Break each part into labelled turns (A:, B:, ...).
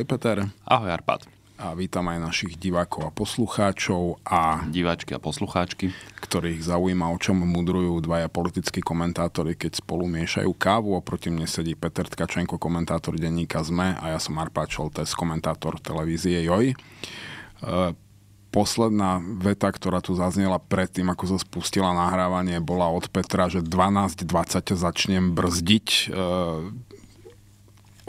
A: Ahoj Peter. Ahoj Arpad. A vítam aj našich divákov a poslucháčov a... Diváčky a poslucháčky. Ktorých zaujíma, o čom mudrujú dvaja politickí komentátori, keď spolu miešajú kávu. Oproti mne sedí Peter Tkačenko, komentátor denníka ZME a ja som Arpad Šoltes, komentátor televízie JOJ. E, posledná veta, ktorá tu zaznela predtým, ako sa spustila nahrávanie, bola od Petra, že 12.20 začnem brzdiť. E,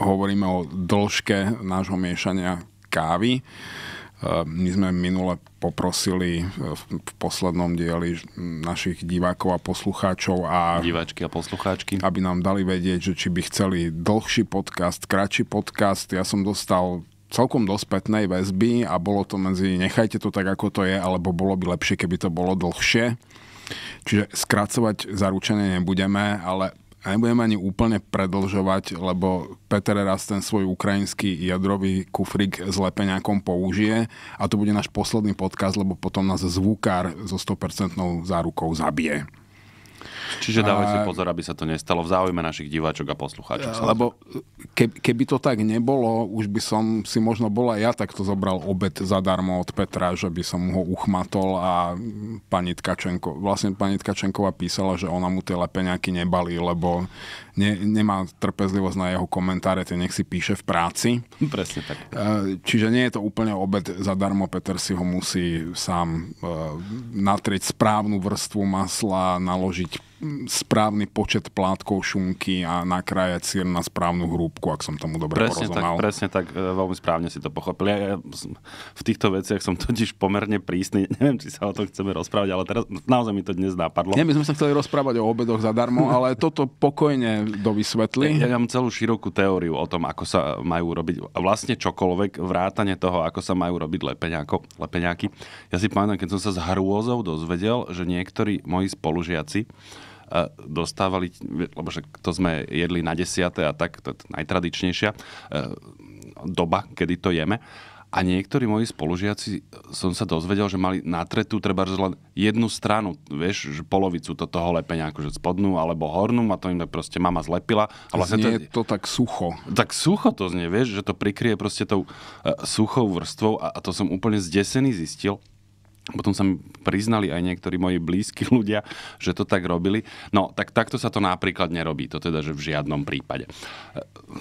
A: hovoríme o dĺžke nášho miešania kávy. Ehm, my sme minule poprosili e, v poslednom dieli našich divákov a poslucháčov a diváčky a poslucháčky, aby nám dali vedieť, že či by chceli dlhší podcast, kratší podcast. Ja som dostal celkom do spätnej väzby a bolo to medzi nechajte to tak, ako to je, alebo bolo by lepšie, keby to bolo dlhšie. Čiže skracovať zaručenie nebudeme, ale a nebudem ani úplne predlžovať, lebo Peter raz ten svoj ukrajinský jadrový kufrik s lepeňakom použije a to bude náš posledný podcast, lebo potom nás zvukár so 100% zárukou zabije.
B: Čiže dávajte a... pozor, aby sa to nestalo v záujme našich diváčok a poslucháčov. lebo keby to
A: tak nebolo, už by som si možno bola ja takto zobral obed zadarmo od Petra, že by som ho uchmatol a pani Tkačenko, vlastne pani Tkačenková písala, že ona mu tie lepeňaky nebalí, lebo ne, nemá trpezlivosť na jeho komentáre, tie nech si píše v práci. Presne tak. E, čiže nie je to úplne obed zadarmo, Peter si ho musí sám e, natrieť správnu vrstvu masla, naložiť správny počet plátkov šunky a nakrájať sír na správnu hrúbku, ak som tomu dobre presne porozumal. Tak, presne
B: tak, e, veľmi správne si to pochopil. Ja, ja v týchto veciach som totiž pomerne prísny. Neviem, či sa o tom chceme rozprávať, ale teraz naozaj mi to dnes napadlo. Nie, my sme sa chceli rozprávať o obedoch zadarmo, ale toto pokojne dovysvetli. Ja, ja mám celú širokú teóriu o tom, ako sa majú robiť vlastne čokoľvek, vrátane toho, ako sa majú robiť lepeňako, lepeňáky. Ja si pamätám, keď som sa s hrôzou dozvedel, že niektorí moji spolužiaci dostávali, lebo že to sme jedli na desiate a tak, to je najtradičnejšia e, doba, kedy to jeme. A niektorí moji spolužiaci, som sa dozvedel, že mali natretú treba len jednu stranu, vieš, že polovicu to toho lepenia, akože spodnú alebo hornú, a to im proste mama zlepila. A vlastne znie to, to tak sucho. Tak sucho to znie, vieš, že to prikrie proste tou e, suchou vrstvou a, a to som úplne zdesený zistil, potom sa mi priznali aj niektorí moji blízki ľudia, že to tak robili. No, tak takto sa to napríklad nerobí. To teda, že v žiadnom prípade. E,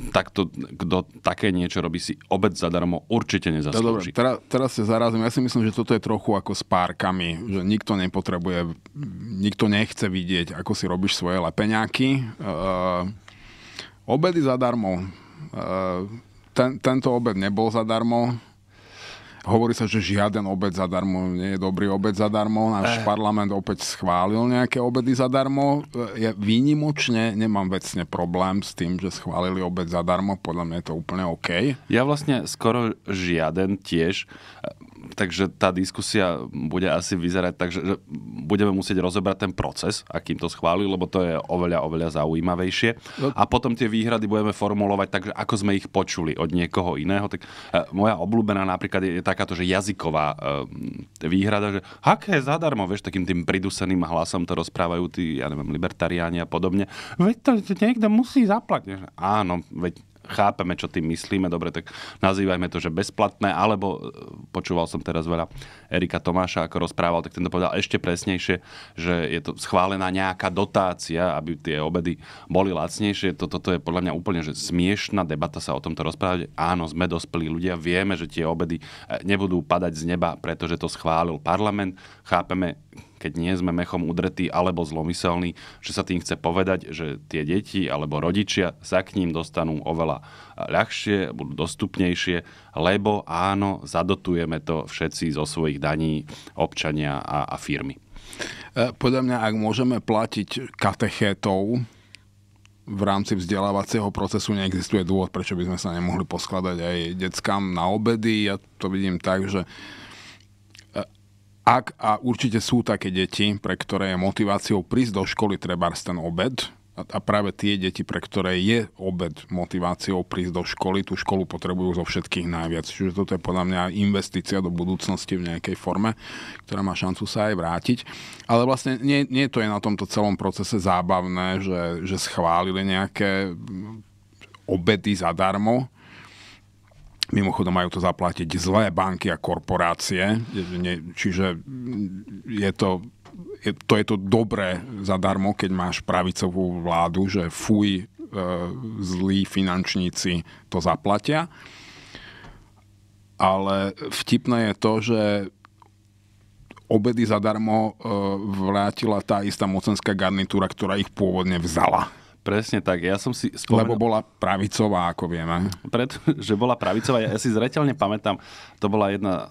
B: takto, kto také niečo robí, si obec zadarmo určite no nezaslúži.
A: Dobre, teraz, teraz sa zarazím. Ja si myslím, že toto je trochu ako s párkami. Že nikto nepotrebuje, nikto nechce vidieť, ako si robíš svoje lepeňáky. Uh, e, obedy zadarmo. Uh, ten, tento obed nebol zadarmo Hovorí sa, že žiaden obed zadarmo nie je dobrý obed zadarmo. Náš eh. parlament opäť schválil nejaké obedy zadarmo. Ja výnimočne nemám vecne problém s tým, že schválili obed zadarmo. Podľa mňa je to
B: úplne OK. Ja vlastne skoro žiaden tiež takže tá diskusia bude asi vyzerať tak, že, budeme musieť rozebrať ten proces, akým to schválil, lebo to je oveľa, oveľa zaujímavejšie. No. A potom tie výhrady budeme formulovať tak, že ako sme ich počuli od niekoho iného. Tak e, moja obľúbená napríklad je, je takáto, že jazyková e, výhrada, že aké zadarmo, vieš, takým tým priduseným hlasom to rozprávajú tí, ja neviem, libertariáni a podobne. Veď to niekto musí zaplatiť. Áno, veď chápeme, čo tým myslíme, dobre, tak nazývajme to, že bezplatné, alebo e, počúval som teraz veľa Erika Tomáša, ako rozprával, tak ten to povedal ešte presnejšie, že je to schválená nejaká dotácia, aby tie obedy boli lacnejšie. Toto, toto je podľa mňa úplne že smiešná debata sa o tomto rozprávať. Áno, sme dospelí ľudia, vieme, že tie obedy e, nebudú padať z neba, pretože to schválil parlament. Chápeme, keď nie sme mechom udretí alebo zlomyselní, že sa tým chce povedať, že tie deti alebo rodičia sa k ním dostanú oveľa ľahšie, budú dostupnejšie, lebo áno, zadotujeme to všetci zo svojich daní, občania a, a firmy. E, podľa mňa, ak môžeme
A: platiť katechétov, v rámci vzdelávacieho procesu neexistuje dôvod, prečo by sme sa nemohli poskladať aj deckám na obedy. Ja to vidím tak, že ak a určite sú také deti, pre ktoré je motiváciou prísť do školy treba ten obed, a práve tie deti, pre ktoré je obed motiváciou prísť do školy, tú školu potrebujú zo všetkých najviac. Čiže toto je podľa mňa investícia do budúcnosti v nejakej forme, ktorá má šancu sa aj vrátiť. Ale vlastne nie, nie to je na tomto celom procese zábavné, že, že schválili nejaké obedy zadarmo, Mimochodom majú to zaplatiť zlé banky a korporácie, čiže je to je, to je to dobré zadarmo, keď máš pravicovú vládu, že fuj, e, zlí finančníci to zaplatia. Ale vtipné je to, že obedy zadarmo e, vrátila tá istá mocenská garnitúra, ktorá
B: ich pôvodne vzala. Presne tak, ja som si spomenul... Lebo bola pravicová, ako vieme. Preto, že bola pravicová, ja si zreteľne pamätám, to bola jedna eh,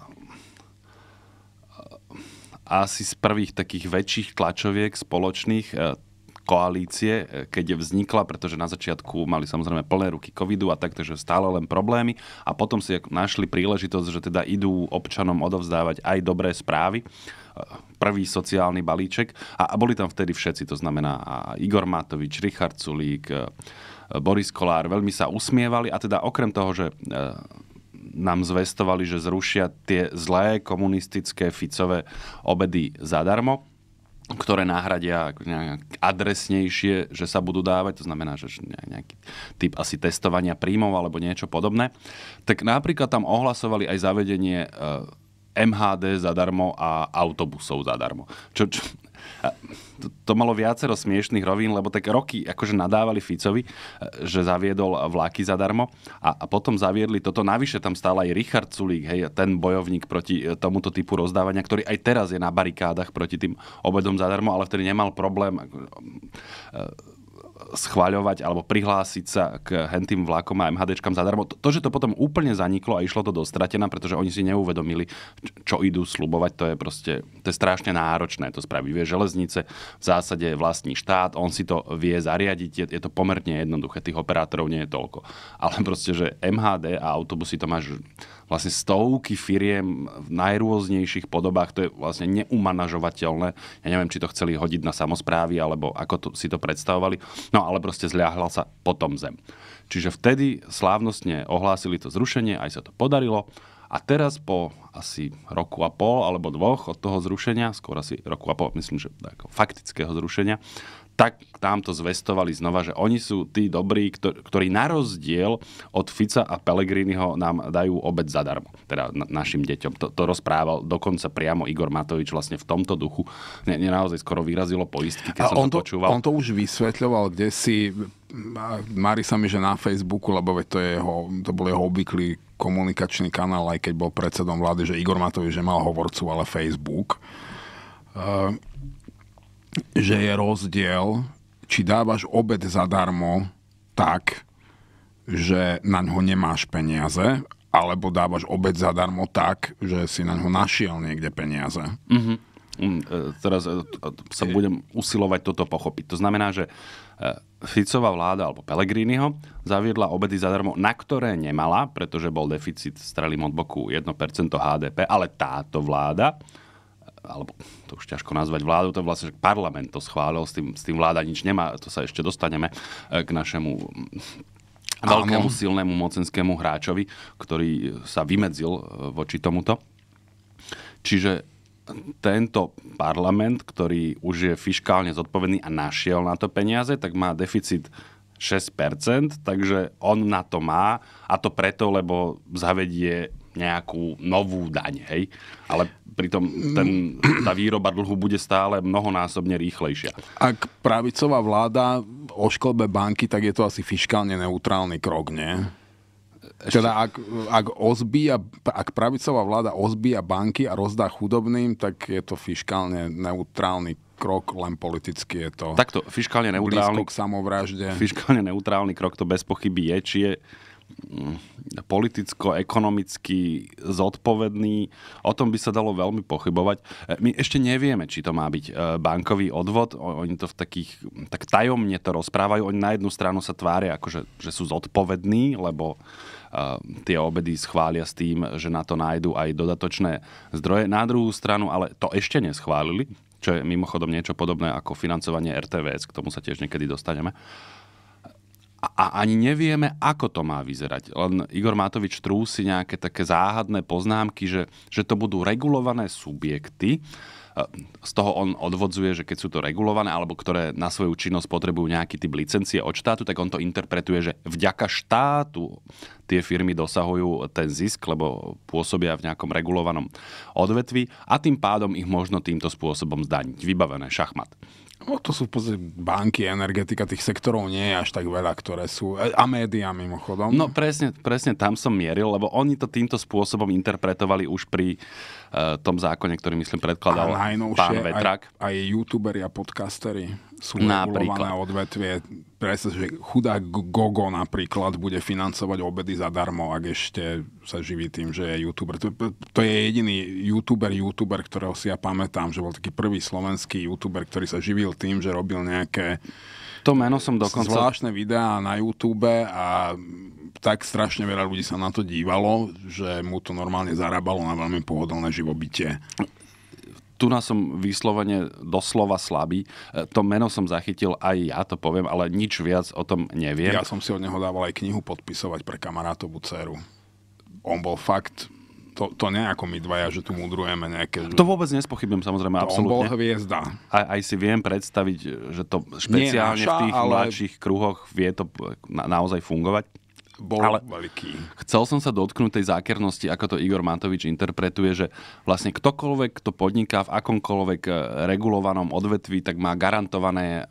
B: asi z prvých takých väčších tlačoviek spoločných eh, koalície, eh, keď je vznikla, pretože na začiatku mali samozrejme plné ruky covidu a tak, takže stále len problémy a potom si našli príležitosť, že teda idú občanom odovzdávať aj dobré správy prvý sociálny balíček a, a boli tam vtedy všetci, to znamená Igor Matovič, Richard Sulík, e, e, Boris Kolár, veľmi sa usmievali a teda okrem toho, že e, nám zvestovali, že zrušia tie zlé komunistické Ficové obedy zadarmo, ktoré náhradia adresnejšie, že sa budú dávať, to znamená, že nejaký typ asi testovania príjmov alebo niečo podobné, tak napríklad tam ohlasovali aj zavedenie MHD zadarmo a autobusov zadarmo. Čo, čo, to, to malo viacero smiešných rovín, lebo tak roky akože nadávali Ficovi, že zaviedol vláky zadarmo a, a potom zaviedli toto. Navyše tam stál aj Richard Sulík, hej, ten bojovník proti e, tomuto typu rozdávania, ktorý aj teraz je na barikádach proti tým obedom zadarmo, ale vtedy nemal problém schváľovať alebo prihlásiť sa k hentým vlakom a MHDčkám zadarmo. To, že to potom úplne zaniklo a išlo to do stratená, pretože oni si neuvedomili, čo idú slubovať, to je proste to je strašne náročné to spraví Vie, železnice v zásade vlastní štát, on si to vie zariadiť, je, je to pomerne jednoduché, tých operátorov nie je toľko. Ale proste, že MHD a autobusy to máš vlastne stovky firiem v najrôznejších podobách. To je vlastne neumanažovateľné. Ja neviem, či to chceli hodiť na samozprávy, alebo ako to, si to predstavovali. No ale proste zľahla sa potom zem. Čiže vtedy slávnostne ohlásili to zrušenie, aj sa to podarilo. A teraz po asi roku a pol alebo dvoch od toho zrušenia, skôr asi roku a pol, myslím, že ako faktického zrušenia, tak nám to zvestovali znova, že oni sú tí dobrí, ktorí na rozdiel od Fica a Pelegriniho nám dajú obed zadarmo, teda našim deťom. To, to rozprával dokonca priamo Igor Matovič vlastne v tomto duchu. Ne, ne naozaj skoro vyrazilo poistky, keď a som on to, to počúval. On to už
A: vysvetľoval, kde si Mári sa mi, že na Facebooku, lebo veď to, je jeho, to bol jeho obvyklý komunikačný kanál, aj keď bol predsedom vlády, že Igor Matovič že mal hovorcu, ale Facebook. Uh, že je rozdiel, či dávaš obed zadarmo tak, že na ňo nemáš peniaze, alebo dávaš obed zadarmo tak, že si na ňo našiel niekde
B: peniaze. Mm-hmm. Teraz e, e, sa budem usilovať toto pochopiť. To znamená, že Ficová vláda alebo Pellegriniho zaviedla obedy zadarmo, na ktoré nemala, pretože bol deficit strelím od boku 1% HDP, ale táto vláda alebo to už ťažko nazvať vládu, to vlastne že parlament to schválil, s tým, s tým vláda nič nemá, to sa ešte dostaneme e, k našemu mm, veľkému Áno. silnému mocenskému hráčovi, ktorý sa vymedzil e, voči tomuto. Čiže tento parlament, ktorý už je fiskálne zodpovedný a našiel na to peniaze, tak má deficit 6%, takže on na to má a to preto, lebo zavedie nejakú novú daň, hej? Ale pritom ten, tá výroba dlhu bude stále mnohonásobne rýchlejšia. Ak pravicová
A: vláda ošklbe banky, tak je to asi fiskálne neutrálny krok, nie? Ešte. Teda ak, ak, ozbíja, ak pravicová vláda ozbíja banky a rozdá chudobným, tak je to fiskálne neutrálny krok, len politicky je to. Takto, fiskálne neutrálny. k
B: samovražde. Fiskálne neutrálny krok to bez pochyby je. Či je Mm, politicko-ekonomicky zodpovedný. O tom by sa dalo veľmi pochybovať. E, my ešte nevieme, či to má byť e, bankový odvod. Oni to v takých, tak tajomne to rozprávajú. Oni na jednu stranu sa tvária, akože, že sú zodpovední, lebo uh, tie obedy schvália s tým, že na to nájdu aj dodatočné zdroje. Na druhú stranu, ale to ešte neschválili, čo je mimochodom niečo podobné ako financovanie RTVS, k tomu sa tiež niekedy dostaneme. Uh, a ani nevieme, ako to má vyzerať. Len Igor Matovič trúsi nejaké také záhadné poznámky, že, že to budú regulované subjekty. E, z toho on odvodzuje, že keď sú to regulované alebo ktoré na svoju činnosť potrebujú nejaký typ licencie od štátu, tak on to interpretuje, že vďaka štátu tie firmy dosahujú ten zisk, lebo pôsobia v nejakom regulovanom odvetvi a tým pádom ich možno týmto spôsobom zdaniť. Vybavené šachmat.
A: No to sú pozri,
B: banky,
A: energetika, tých sektorov nie je až tak veľa, ktoré sú. E, a médiá mimochodom. No
B: presne, presne tam som mieril, lebo oni to týmto spôsobom interpretovali už pri Eh, tom zákone, ktorý myslím predkladal a pán Vetrak.
A: Aj, aj youtuberi a podcasteri sú regulované odvetvie. Presne, že chudák Gogo napríklad bude financovať obedy zadarmo, ak ešte sa živí tým, že je youtuber. To, to je jediný youtuber, youtuber, ktorého si ja pamätám, že bol taký prvý slovenský youtuber, ktorý sa živil tým, že robil nejaké
B: to meno som dokonca... Zvláštne
A: videá na YouTube a tak strašne veľa
B: ľudí sa na to dívalo, že mu to normálne zarábalo na veľmi pohodlné živobytie tu na som vyslovene doslova slabý. E, to meno som zachytil aj ja, to poviem, ale nič viac o tom neviem. Ja som
A: si od neho dával aj knihu podpisovať pre kamarátovú dceru. On bol fakt to, to nie ako my dvaja, že tu mudrujeme nejaké... Že... To
B: vôbec nespochybujem, samozrejme, to absolútne. On bol hviezda. Aj, aj si viem predstaviť, že to špeciálne nie naša, v tých ale... mladších kruhoch vie to na, naozaj fungovať bol ale
A: veľký.
B: Chcel som sa dotknúť tej zákernosti, ako to Igor Matovič interpretuje, že vlastne ktokoľvek, kto podniká v akomkoľvek eh, regulovanom odvetví, tak má garantované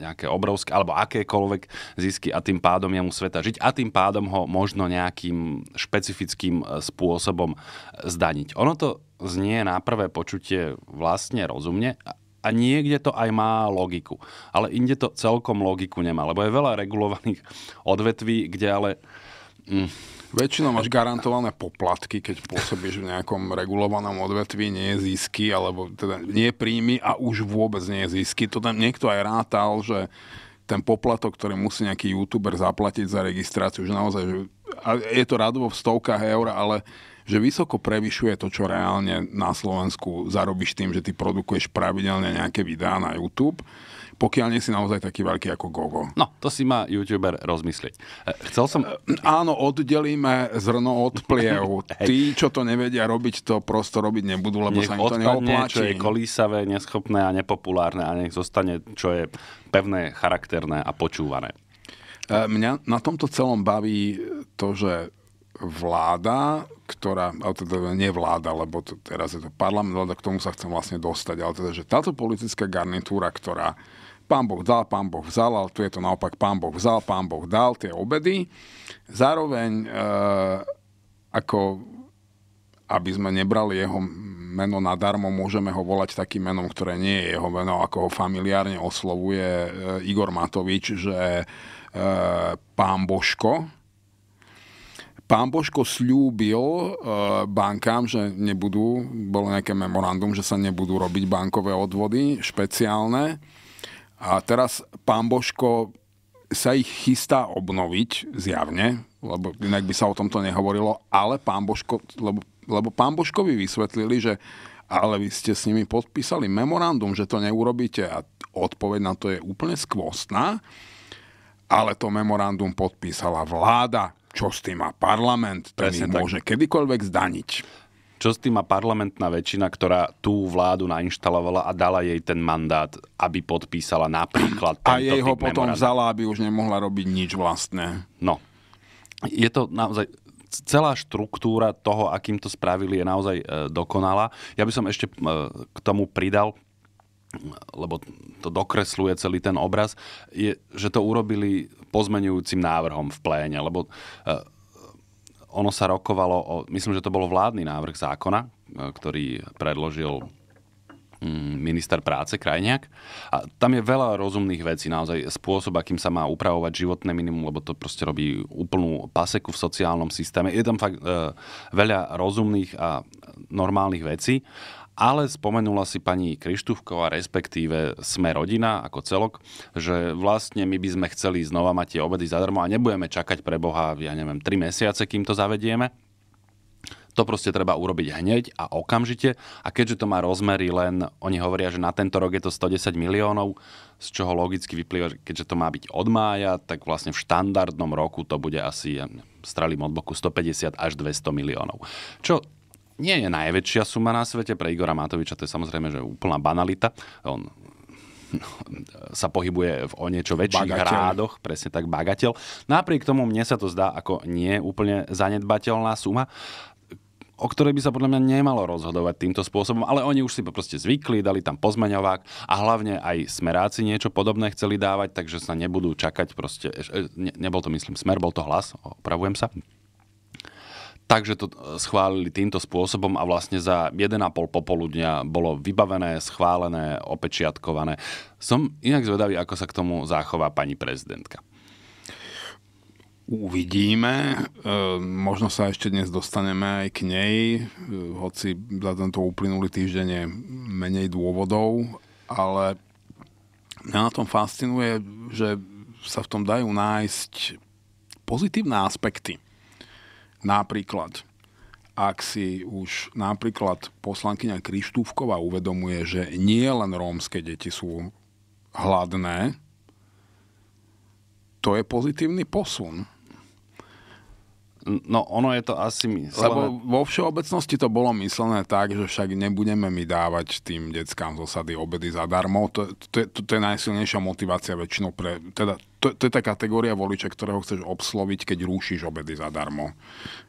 B: nejaké obrovské alebo akékoľvek zisky a tým pádom je mu sveta žiť a tým pádom ho možno nejakým špecifickým e, spôsobom e, zdaniť. Ono to znie na prvé počutie vlastne rozumne, a niekde to aj má logiku. Ale inde to celkom logiku nemá, lebo je veľa regulovaných odvetví, kde ale... Mm,
A: Väčšinou máš garantované poplatky, keď pôsobíš v nejakom regulovanom odvetví, nie je zisky, alebo teda nie príjmy a už vôbec nie je zisky. To tam niekto aj rátal, že ten poplatok, ktorý musí nejaký youtuber zaplatiť za registráciu, že naozaj, že, a je to radovo v stovkách eur, ale že vysoko prevyšuje to, čo reálne na Slovensku zarobíš tým, že ty produkuješ pravidelne nejaké videá na YouTube pokiaľ nie si naozaj taký veľký ako Gogo. No, to si má youtuber rozmyslieť. E, chcel som... E, áno, oddelíme zrno od pliev. Tí, čo to nevedia robiť, to prosto robiť nebudú, lebo nech sa im to neopláči. čo je
B: kolísavé, neschopné a nepopulárne a nech zostane, čo je pevné, charakterné a počúvané.
A: E, mňa na tomto celom baví to, že vláda, ktorá, ale teda nevláda, lebo to, teraz je to parlament, ale k tomu sa chcem vlastne dostať, ale teda, že táto politická garnitúra, ktorá Pán Boh dal, pán Boh vzal, ale tu je to naopak, pán Boh vzal, pán Boh dal tie obedy. Zároveň, e, ako aby sme nebrali jeho meno nadarmo, môžeme ho volať takým menom, ktoré nie je jeho meno, ako ho familiárne oslovuje e, Igor Matovič, že e, pán Božko, pán Božko slúbil e, bankám, že nebudú, bolo nejaké memorandum, že sa nebudú robiť bankové odvody špeciálne. A teraz pán Božko sa ich chystá obnoviť, zjavne, lebo inak by sa o tomto nehovorilo, ale pán Božko, lebo, lebo pán Božkovi vysvetlili, že ale vy ste s nimi podpísali memorandum, že to neurobíte a odpoveď na to je úplne skvostná, ale to memorandum podpísala vláda, čo s tým má parlament, ten ich môže
B: tak. kedykoľvek zdaniť. Čo s tým má parlamentná väčšina, ktorá tú vládu nainštalovala a dala jej ten mandát, aby podpísala napríklad tento A jej ho potom memoranda. vzala, aby už nemohla robiť nič vlastné. No. Je to naozaj celá štruktúra toho, akým to spravili, je naozaj e, dokonalá. Ja by som ešte e, k tomu pridal, lebo to dokresluje celý ten obraz, je, že to urobili pozmenujúcim návrhom v pléne, lebo e, ono sa rokovalo o, myslím, že to bolo vládny návrh zákona, e, ktorý predložil mm, minister práce Krajniak. A tam je veľa rozumných vecí, naozaj spôsob, akým sa má upravovať životné minimum, lebo to proste robí úplnú paseku v sociálnom systéme. Je tam fakt e, veľa rozumných a normálnych vecí ale spomenula si pani Krištúfková, respektíve sme rodina ako celok, že vlastne my by sme chceli znova mať tie obedy zadarmo a nebudeme čakať pre Boha, ja neviem, 3 mesiace, kým to zavedieme. To proste treba urobiť hneď a okamžite. A keďže to má rozmery len, oni hovoria, že na tento rok je to 110 miliónov, z čoho logicky vyplýva, že keďže to má byť od mája, tak vlastne v štandardnom roku to bude asi, strelím od boku, 150 až 200 miliónov. Čo nie je najväčšia suma na svete. Pre Igora Matoviča to je samozrejme že úplná banalita. On sa pohybuje v o niečo väčších bagateľ. rádoch, presne tak bagateľ. Napriek tomu mne sa to zdá ako nie úplne zanedbateľná suma o ktorej by sa podľa mňa nemalo rozhodovať týmto spôsobom, ale oni už si proste zvykli, dali tam pozmeňovák a hlavne aj smeráci niečo podobné chceli dávať, takže sa nebudú čakať proste, e, e, ne, nebol to myslím smer, bol to hlas, opravujem sa, Takže to e, schválili týmto spôsobom a vlastne za 1,5 popoludňa bolo vybavené, schválené, opečiatkované. Som inak zvedavý, ako sa k tomu zachová pani prezidentka. Uvidíme, e,
A: možno sa ešte dnes dostaneme aj k nej, e, hoci za tento uplynulý týždeň je menej dôvodov, ale mňa na tom fascinuje, že sa v tom dajú nájsť pozitívne aspekty. Napríklad, ak si už napríklad poslankyňa Krištúfková uvedomuje, že nie len rómske deti sú hladné, to je pozitívny posun. No
B: ono je to asi myslené... Lebo
A: vo všeobecnosti to bolo myslené tak, že však nebudeme my dávať tým deckám z osady obedy zadarmo. To, to, to, to je najsilnejšia motivácia väčšinou pre... Teda to, to je tá kategória voliča, ktorého chceš obsloviť, keď rúšiš obedy zadarmo.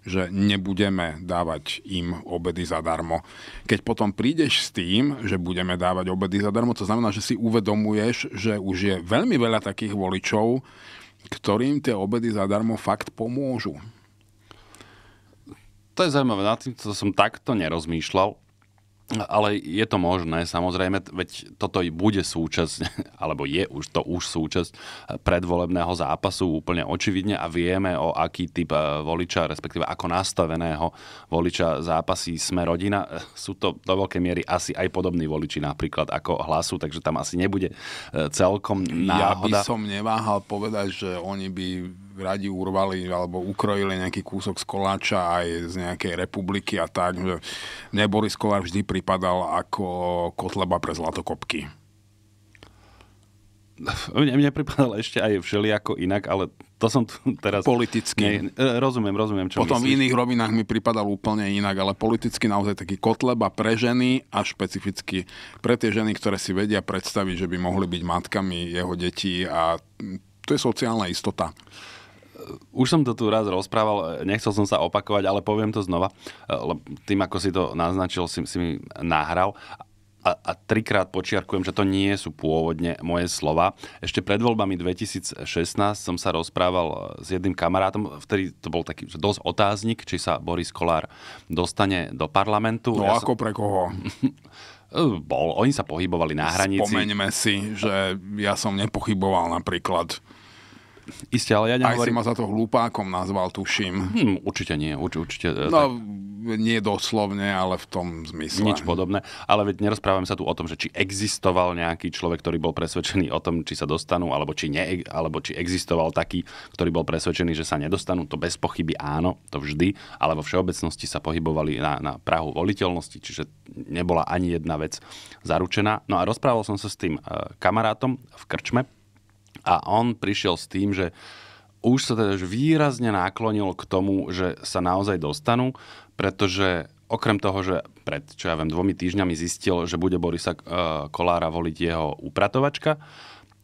A: Že nebudeme dávať im obedy zadarmo. Keď potom prídeš s tým, že budeme dávať obedy zadarmo, to znamená, že si uvedomuješ, že už je veľmi veľa takých voličov, ktorým tie obedy zadarmo fakt pomôžu.
B: To je zaujímavé, nad týmto som takto nerozmýšľal, ale je to možné, samozrejme, veď toto bude súčasť, alebo je už to už súčasť predvolebného zápasu úplne očividne a vieme, o aký typ e, voliča, respektíve ako nastaveného voliča zápasí sme rodina. E, sú to do veľkej miery asi aj podobní voliči napríklad ako hlasu, takže tam asi nebude e, celkom náhoda. Ja by
A: som neváhal povedať, že oni by radi urvali alebo ukrojili nejaký kúsok z koláča aj z nejakej republiky a tak. Že mne Boris Kolár vždy pripadal ako
B: kotleba pre zlatokopky. Mne, mne pripadal ešte aj všelijako inak, ale to som tu teraz... Politicky. Nie, e, rozumiem, rozumiem, čo Potom myslíš. v iných
A: rovinách mi pripadal úplne inak, ale politicky naozaj taký kotleba pre ženy a špecificky pre tie ženy, ktoré si vedia predstaviť, že by mohli byť matkami jeho detí a to je sociálna istota
B: už som to tu raz rozprával, e, nechcel som sa opakovať, ale poviem to znova, e, tým, ako si to naznačil, si, si mi nahral a, a trikrát počiarkujem, že to nie sú pôvodne moje slova. Ešte pred voľbami 2016 som sa rozprával e, s jedným kamarátom, vtedy to bol taký dosť otáznik, či sa Boris Kolár dostane do parlamentu. No ja ako som... pre koho? bol, oni sa pohybovali na hranici. Spomeňme si, že ja som nepochyboval
A: napríklad Isté, ale ja nehovorím... Aj si ma za to hlupákom nazval, tuším. Hmm, určite
B: nie, urč, určite... E, no, tak... nie doslovne, ale v tom zmysle. Nič podobné. Ale veď nerozprávame sa tu o tom, že či existoval nejaký človek, ktorý bol presvedčený o tom, či sa dostanú, alebo či, ne, alebo či existoval taký, ktorý bol presvedčený, že sa nedostanú. To bez pochyby áno, to vždy, ale vo všeobecnosti sa pohybovali na, na Prahu voliteľnosti, čiže nebola ani jedna vec zaručená. No a rozprával som sa s tým e, kamarátom v Krčme, a on prišiel s tým, že už sa teda už výrazne naklonil k tomu, že sa naozaj dostanú, pretože okrem toho, že pred, čo ja viem, dvomi týždňami zistil, že bude Borisa eh, Kolára voliť jeho upratovačka,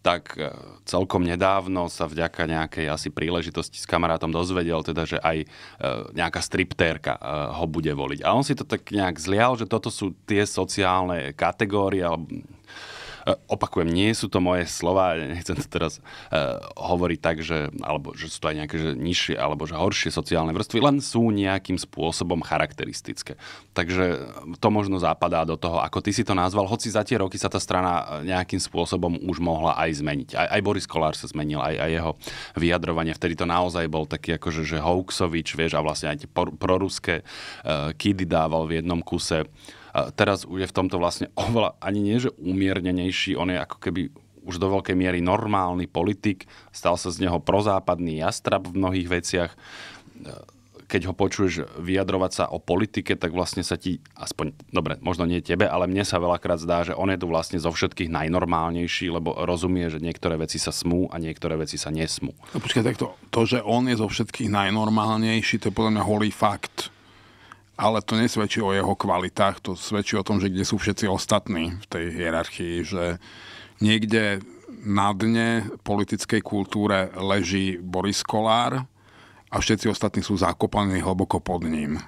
B: tak eh, celkom nedávno sa vďaka nejakej asi príležitosti s kamarátom dozvedel, teda, že aj eh, nejaká striptérka ho bude voliť. A on si to tak nejak zlial, že toto sú tie sociálne kategórie, alebo E, opakujem, nie sú to moje slova, nechcem to teraz uh, hovoriť tak, že, alebo, že sú to aj nejaké že nižšie alebo že horšie sociálne vrstvy, len sú nejakým spôsobom charakteristické. Takže to možno zapadá do toho, ako ty si to nazval, hoci za tie roky sa tá strana e, nejakým spôsobom už mohla aj zmeniť. Aj, aj Boris Kolár sa zmenil, aj, aj jeho vyjadrovanie. Vtedy to naozaj bol taký akože, že hoaxovič, vieš, a vlastne aj tie proruské uh, kidy dával v jednom kuse. Uh, teraz je v tomto vlastne oveľa, ani nie, že umiernenejší, on je ako keby už do veľkej miery normálny politik, stal sa z neho prozápadný jastrab v mnohých veciach. Keď ho počuješ vyjadrovať sa o politike, tak vlastne sa ti, aspoň, dobre, možno nie tebe, ale mne sa veľakrát zdá, že on je tu vlastne zo všetkých najnormálnejší, lebo rozumie, že niektoré veci sa smú a niektoré veci sa nesmú. No, počkaj, tak to, to, že on je zo všetkých najnormálnejší, to je podľa mňa
A: holý fakt ale to nesvedčí o jeho kvalitách, to svedčí o tom, že kde sú všetci ostatní v tej hierarchii, že niekde na dne politickej kultúre leží Boris Kolár a všetci ostatní sú zakopaní hlboko pod ním.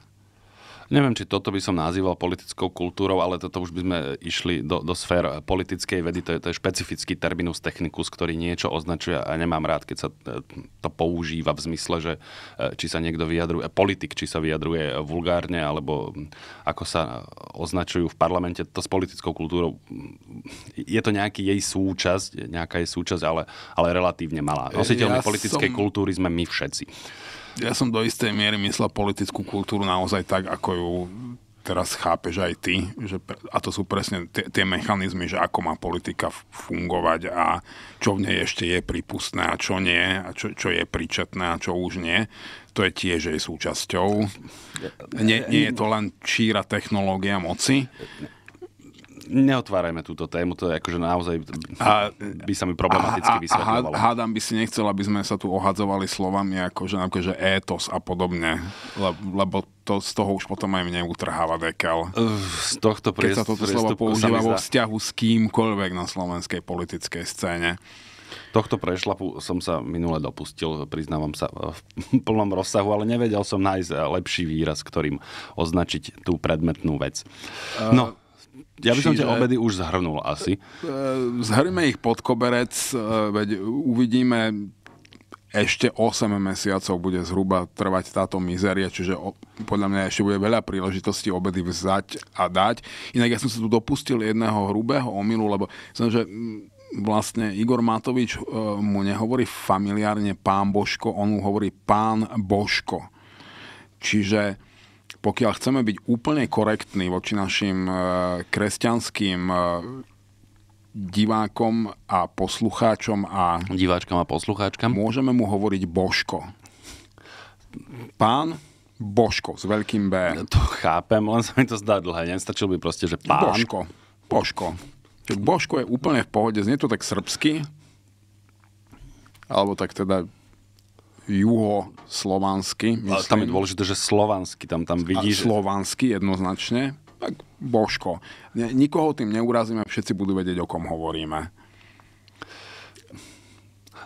B: Neviem, či toto by som nazýval politickou kultúrou, ale toto už by sme išli do, do sfér politickej vedy. To je, to je špecifický terminus technicus, ktorý niečo označuje a nemám rád, keď sa e, to používa v zmysle, že e, či sa niekto vyjadruje, politik, či sa vyjadruje vulgárne, alebo mm, ako sa e, označujú v parlamente. To s politickou kultúrou mm, je to nejaký jej súčasť, nejaká jej súčasť, ale, ale relatívne malá. Nositeľmi ja politickej som... kultúry sme my všetci.
A: Ja som do istej miery myslel politickú kultúru naozaj tak, ako ju teraz chápeš aj ty, že, a to sú presne tie, tie mechanizmy, že ako má politika fungovať a čo v nej ešte je prípustné a čo nie, a čo, čo je príčetné a čo už nie, to je tiež jej súčasťou.
B: Nie, nie je to len šíra technológia moci neotvárajme túto tému, to je akože naozaj a, by sa mi problematicky vysvetľovalo.
A: hádam by si nechcel, aby sme sa tu ohadzovali slovami ako že, ako že étos a podobne, lebo, lebo to z toho už potom aj mne utrháva dekel.
B: Z tohto priest, Keď sa toto slovo používa vo vzťahu s kýmkoľvek na slovenskej politickej scéne. Tohto prešlapu som sa minule dopustil, priznávam sa v plnom rozsahu, ale nevedel som nájsť lepší výraz, ktorým označiť tú predmetnú vec. Ehm, no,
A: ja by som Čiže... tie obedy
B: už zhrnul asi. E, zhrnime ich pod koberec, e, veď
A: uvidíme ešte 8 mesiacov bude zhruba trvať táto mizeria, čiže podľa mňa ešte bude veľa príležitostí obedy vzať a dať. Inak ja som sa tu dopustil jedného hrubého omilu, lebo som, že vlastne Igor Matovič e, mu nehovorí familiárne pán Božko, on mu hovorí pán Božko. Čiže pokiaľ chceme byť úplne korektní voči našim e, kresťanským e, divákom a poslucháčom a... Diváčkam
B: a poslucháčkam? Môžeme mu hovoriť Božko. Pán Božko s veľkým B. To chápem, len sa mi to zdá dlhé. Nestačil by proste, že pán. Božko.
A: Božko. Božko je úplne v pohode. Znie to tak srbsky. Alebo tak teda juhoslovansky. Myslím. Ale tam je dôležité, že slovansky, tam, tam vidíš. Slovansky jednoznačne. Tak božko. Nikoho tým neurazíme, všetci budú vedieť, o kom hovoríme.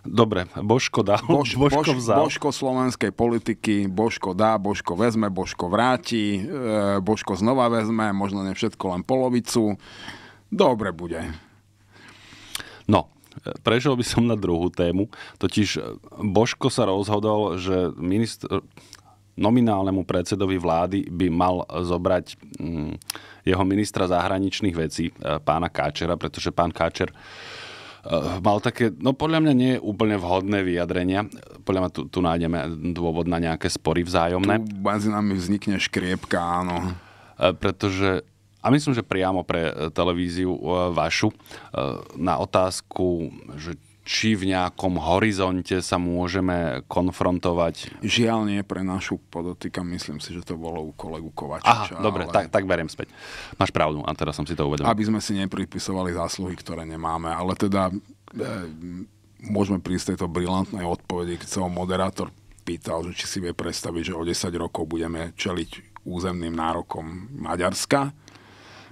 B: Dobre, Božko dá, Bož, Božko vzal.
A: Božko slovenskej politiky, Božko dá, Božko vezme, Božko vráti, e, Božko znova vezme, možno ne všetko, len polovicu. Dobre bude
B: prešiel by som na druhú tému, totiž eh, Božko sa rozhodol, že minister, nominálnemu predsedovi vlády by mal zobrať mm, jeho ministra zahraničných vecí, eh, pána Káčera, pretože pán Káčer eh, mal také, no podľa mňa nie je úplne vhodné vyjadrenia. Podľa mňa tu, tu nájdeme dôvod na nejaké spory vzájomné. Tu medzi nami vznikne škriepka, áno. Pretože a myslím, že priamo pre e, televíziu e, vašu e, na otázku, že či v nejakom horizonte sa môžeme konfrontovať? Žiaľ nie pre našu podotýka, myslím si, že to bolo u kolegu Kovačiča. Aha, dobre, ale... tak, tak beriem späť. Máš pravdu, a teraz som si to uvedomil.
A: Aby sme si nepripisovali zásluhy, ktoré nemáme, ale teda e, môžeme prísť tejto brilantnej odpovedi, keď sa moderátor pýtal, že či si vie predstaviť, že o 10 rokov
B: budeme čeliť územným nárokom Maďarska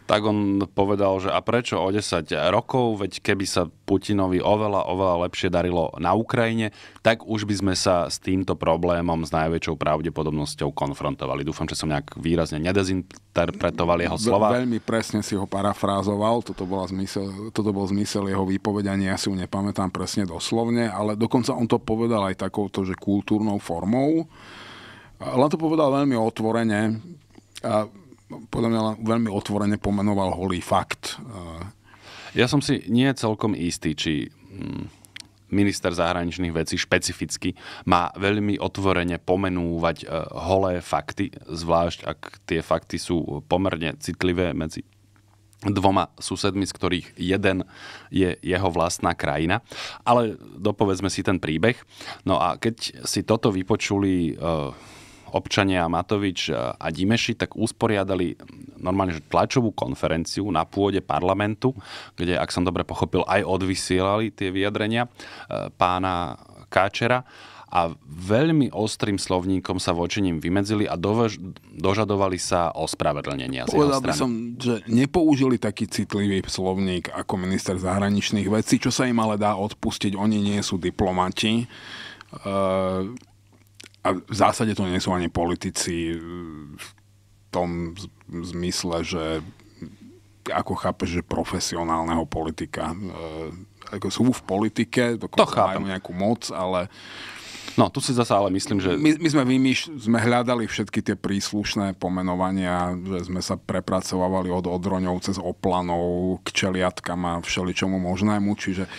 B: tak on povedal, že a prečo o 10 rokov, veď keby sa Putinovi oveľa, oveľa lepšie darilo na Ukrajine, tak už by sme sa s týmto problémom s najväčšou pravdepodobnosťou konfrontovali. Dúfam, že som nejak výrazne nedezinterpretoval jeho slova.
A: Veľmi presne si ho parafrázoval, toto, bola zmysel, toto bol zmysel jeho vypovedania, ja si ju nepamätám presne doslovne, ale dokonca on to povedal aj takouto, že kultúrnou formou. Len to povedal veľmi otvorene. A podľa mňa veľmi otvorene pomenoval holý fakt.
B: Eh, ja som si nie celkom istý, či mm, minister zahraničných vecí špecificky má veľmi otvorene pomenúvať eh, holé fakty, zvlášť ak tie fakty sú pomerne citlivé medzi dvoma susedmi, z ktorých jeden je jeho vlastná krajina. Ale dopovedzme si ten príbeh. No a keď si toto vypočuli uh, občania Matovič a Dimeši, tak usporiadali normálne že tlačovú konferenciu na pôde parlamentu, kde, ak som dobre pochopil, aj odvysielali tie vyjadrenia e, pána Káčera a veľmi ostrým slovníkom sa voči ním vymedzili a dovež, dožadovali sa spravedlnenia Povedal by som,
A: že nepoužili taký citlivý slovník ako minister zahraničných vecí, čo sa im ale dá odpustiť. Oni nie sú diplomati. E, a v zásade to nie sú ani politici e, v tom zmysle, že ako chápeš, že profesionálneho politika. E, ako sú v politike, dokonca majú nejakú moc, ale No, tu si zase ale myslím, že... My, my sme, vymýš- sme hľadali všetky tie príslušné pomenovania, že sme sa prepracovávali od odroňov cez oplanov k čeliatkama, a všeličomu možnému, čiže e,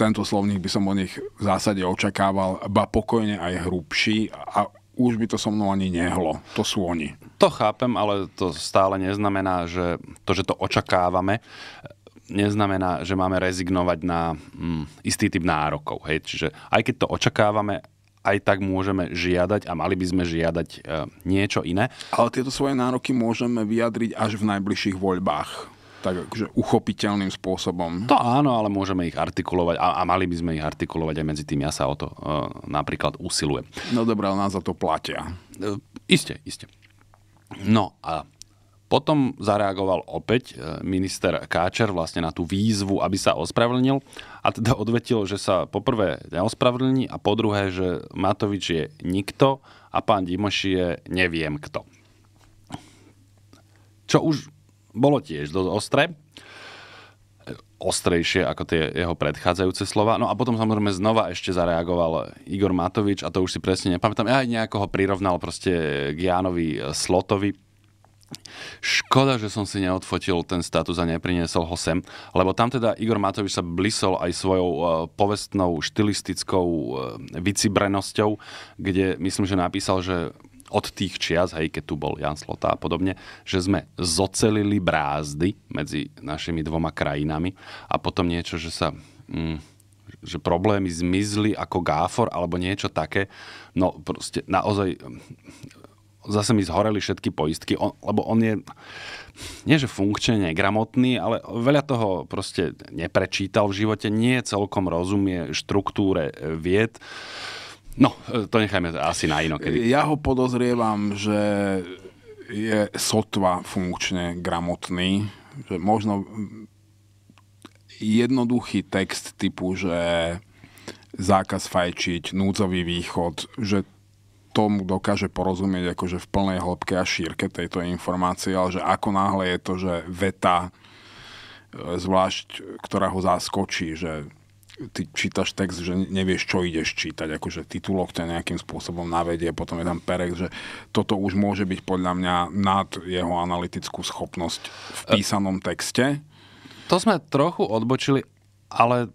A: tento slovník by som o nich v zásade očakával, ba pokojne aj hrubší a už by to so mnou ani nehlo. To sú oni.
B: To chápem, ale to stále neznamená, že to, že to očakávame, neznamená, že máme rezignovať na mm, istý typ nárokov. Hej? Čiže aj keď to očakávame, aj tak môžeme žiadať a mali by sme žiadať e, niečo iné.
A: Ale tieto svoje nároky môžeme vyjadriť až v najbližších voľbách takže
B: akože uchopiteľným spôsobom. To áno, ale môžeme ich artikulovať a, a mali by sme ich artikulovať aj medzi tým. Ja sa o to e, napríklad usilujem. No dobré, ale nás za to platia. E, iste, iste. No a potom zareagoval opäť e, minister Káčer vlastne na tú výzvu, aby sa ospravedlnil a teda odvetil, že sa poprvé neospravedlní a po druhé, že Matovič je nikto a pán Dimoš je neviem kto. Čo už bolo tiež dosť ostré, ostrejšie ako tie jeho predchádzajúce slova. No a potom samozrejme znova ešte zareagoval Igor Matovič a to už si presne nepamätám. Ja aj nejako ho prirovnal proste k Jánovi Slotovi, Škoda, že som si neodfotil ten status a nepriniesol ho sem, lebo tam teda Igor Matovič sa blisol aj svojou e, povestnou štilistickou e, vycibrenosťou, kde myslím, že napísal, že od tých čias, hej, keď tu bol Jan Slota a podobne, že sme zocelili brázdy medzi našimi dvoma krajinami a potom niečo, že sa... Mm, že problémy zmizli ako gáfor alebo niečo také. No proste naozaj zase mi zhoreli všetky poistky, on, lebo on je, nie že funkčne negramotný, ale veľa toho proste neprečítal v živote, nie celkom rozumie štruktúre e, vied. No, e, to nechajme asi na inokedy. Ja
A: ho podozrievam, že je sotva funkčne gramotný, že možno jednoduchý text typu, že zákaz fajčiť, núdzový východ, že tomu dokáže porozumieť akože v plnej hĺbke a šírke tejto informácie, ale že ako náhle je to, že veta, e, zvlášť, ktorá ho zaskočí, že ty čítaš text, že nevieš, čo ideš čítať, akože titulok to nejakým spôsobom navedie, potom je tam perek, že toto už môže byť podľa mňa nad jeho analytickú schopnosť v e, písanom texte.
B: To sme trochu odbočili, ale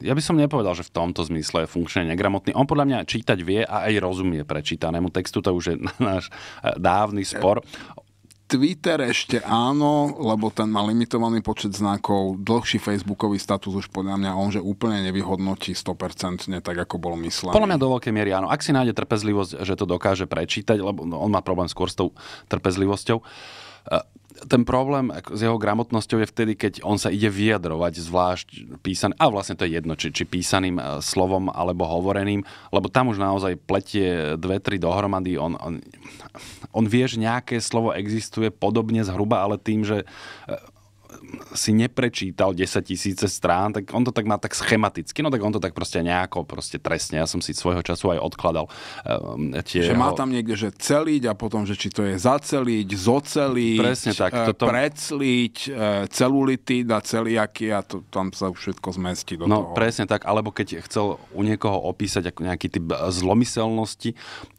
B: ja by som nepovedal, že v tomto zmysle je funkčne negramotný. On podľa mňa čítať vie a aj rozumie prečítanému textu, to už je náš eh, dávny spor. Twitter ešte áno, lebo ten má limitovaný
A: počet znakov, dlhší facebookový status už podľa mňa on, že úplne nevyhodnotí 100% tak, ako bolo myslené.
B: Podľa mňa do veľkej miery áno. Ak si nájde trpezlivosť, že to dokáže prečítať, lebo on má problém skôr s tou trpezlivosťou, eh, ten problém s jeho gramotnosťou je vtedy, keď on sa ide vyjadrovať zvlášť písaným, a vlastne to je jedno, či, či písaným e, slovom alebo hovoreným, lebo tam už naozaj pletie dve, tri dohromady, on, on, on vie, že nejaké slovo existuje podobne zhruba, ale tým, že e, si neprečítal 10 tisíce strán, tak on to tak má tak schematicky, no tak on to tak proste nejako proste trestne. Ja som si svojho času aj odkladal um, tie... Že má tam
A: niekde, že celiť a potom, že či to je zaceliť, zoceliť, Presne tak, eh, toto... precliť, eh, celulity
B: na celiaky a to, tam sa už všetko zmestí do no, toho. No presne tak, alebo keď chcel u niekoho opísať ako nejaký typ eh, zlomyselnosti,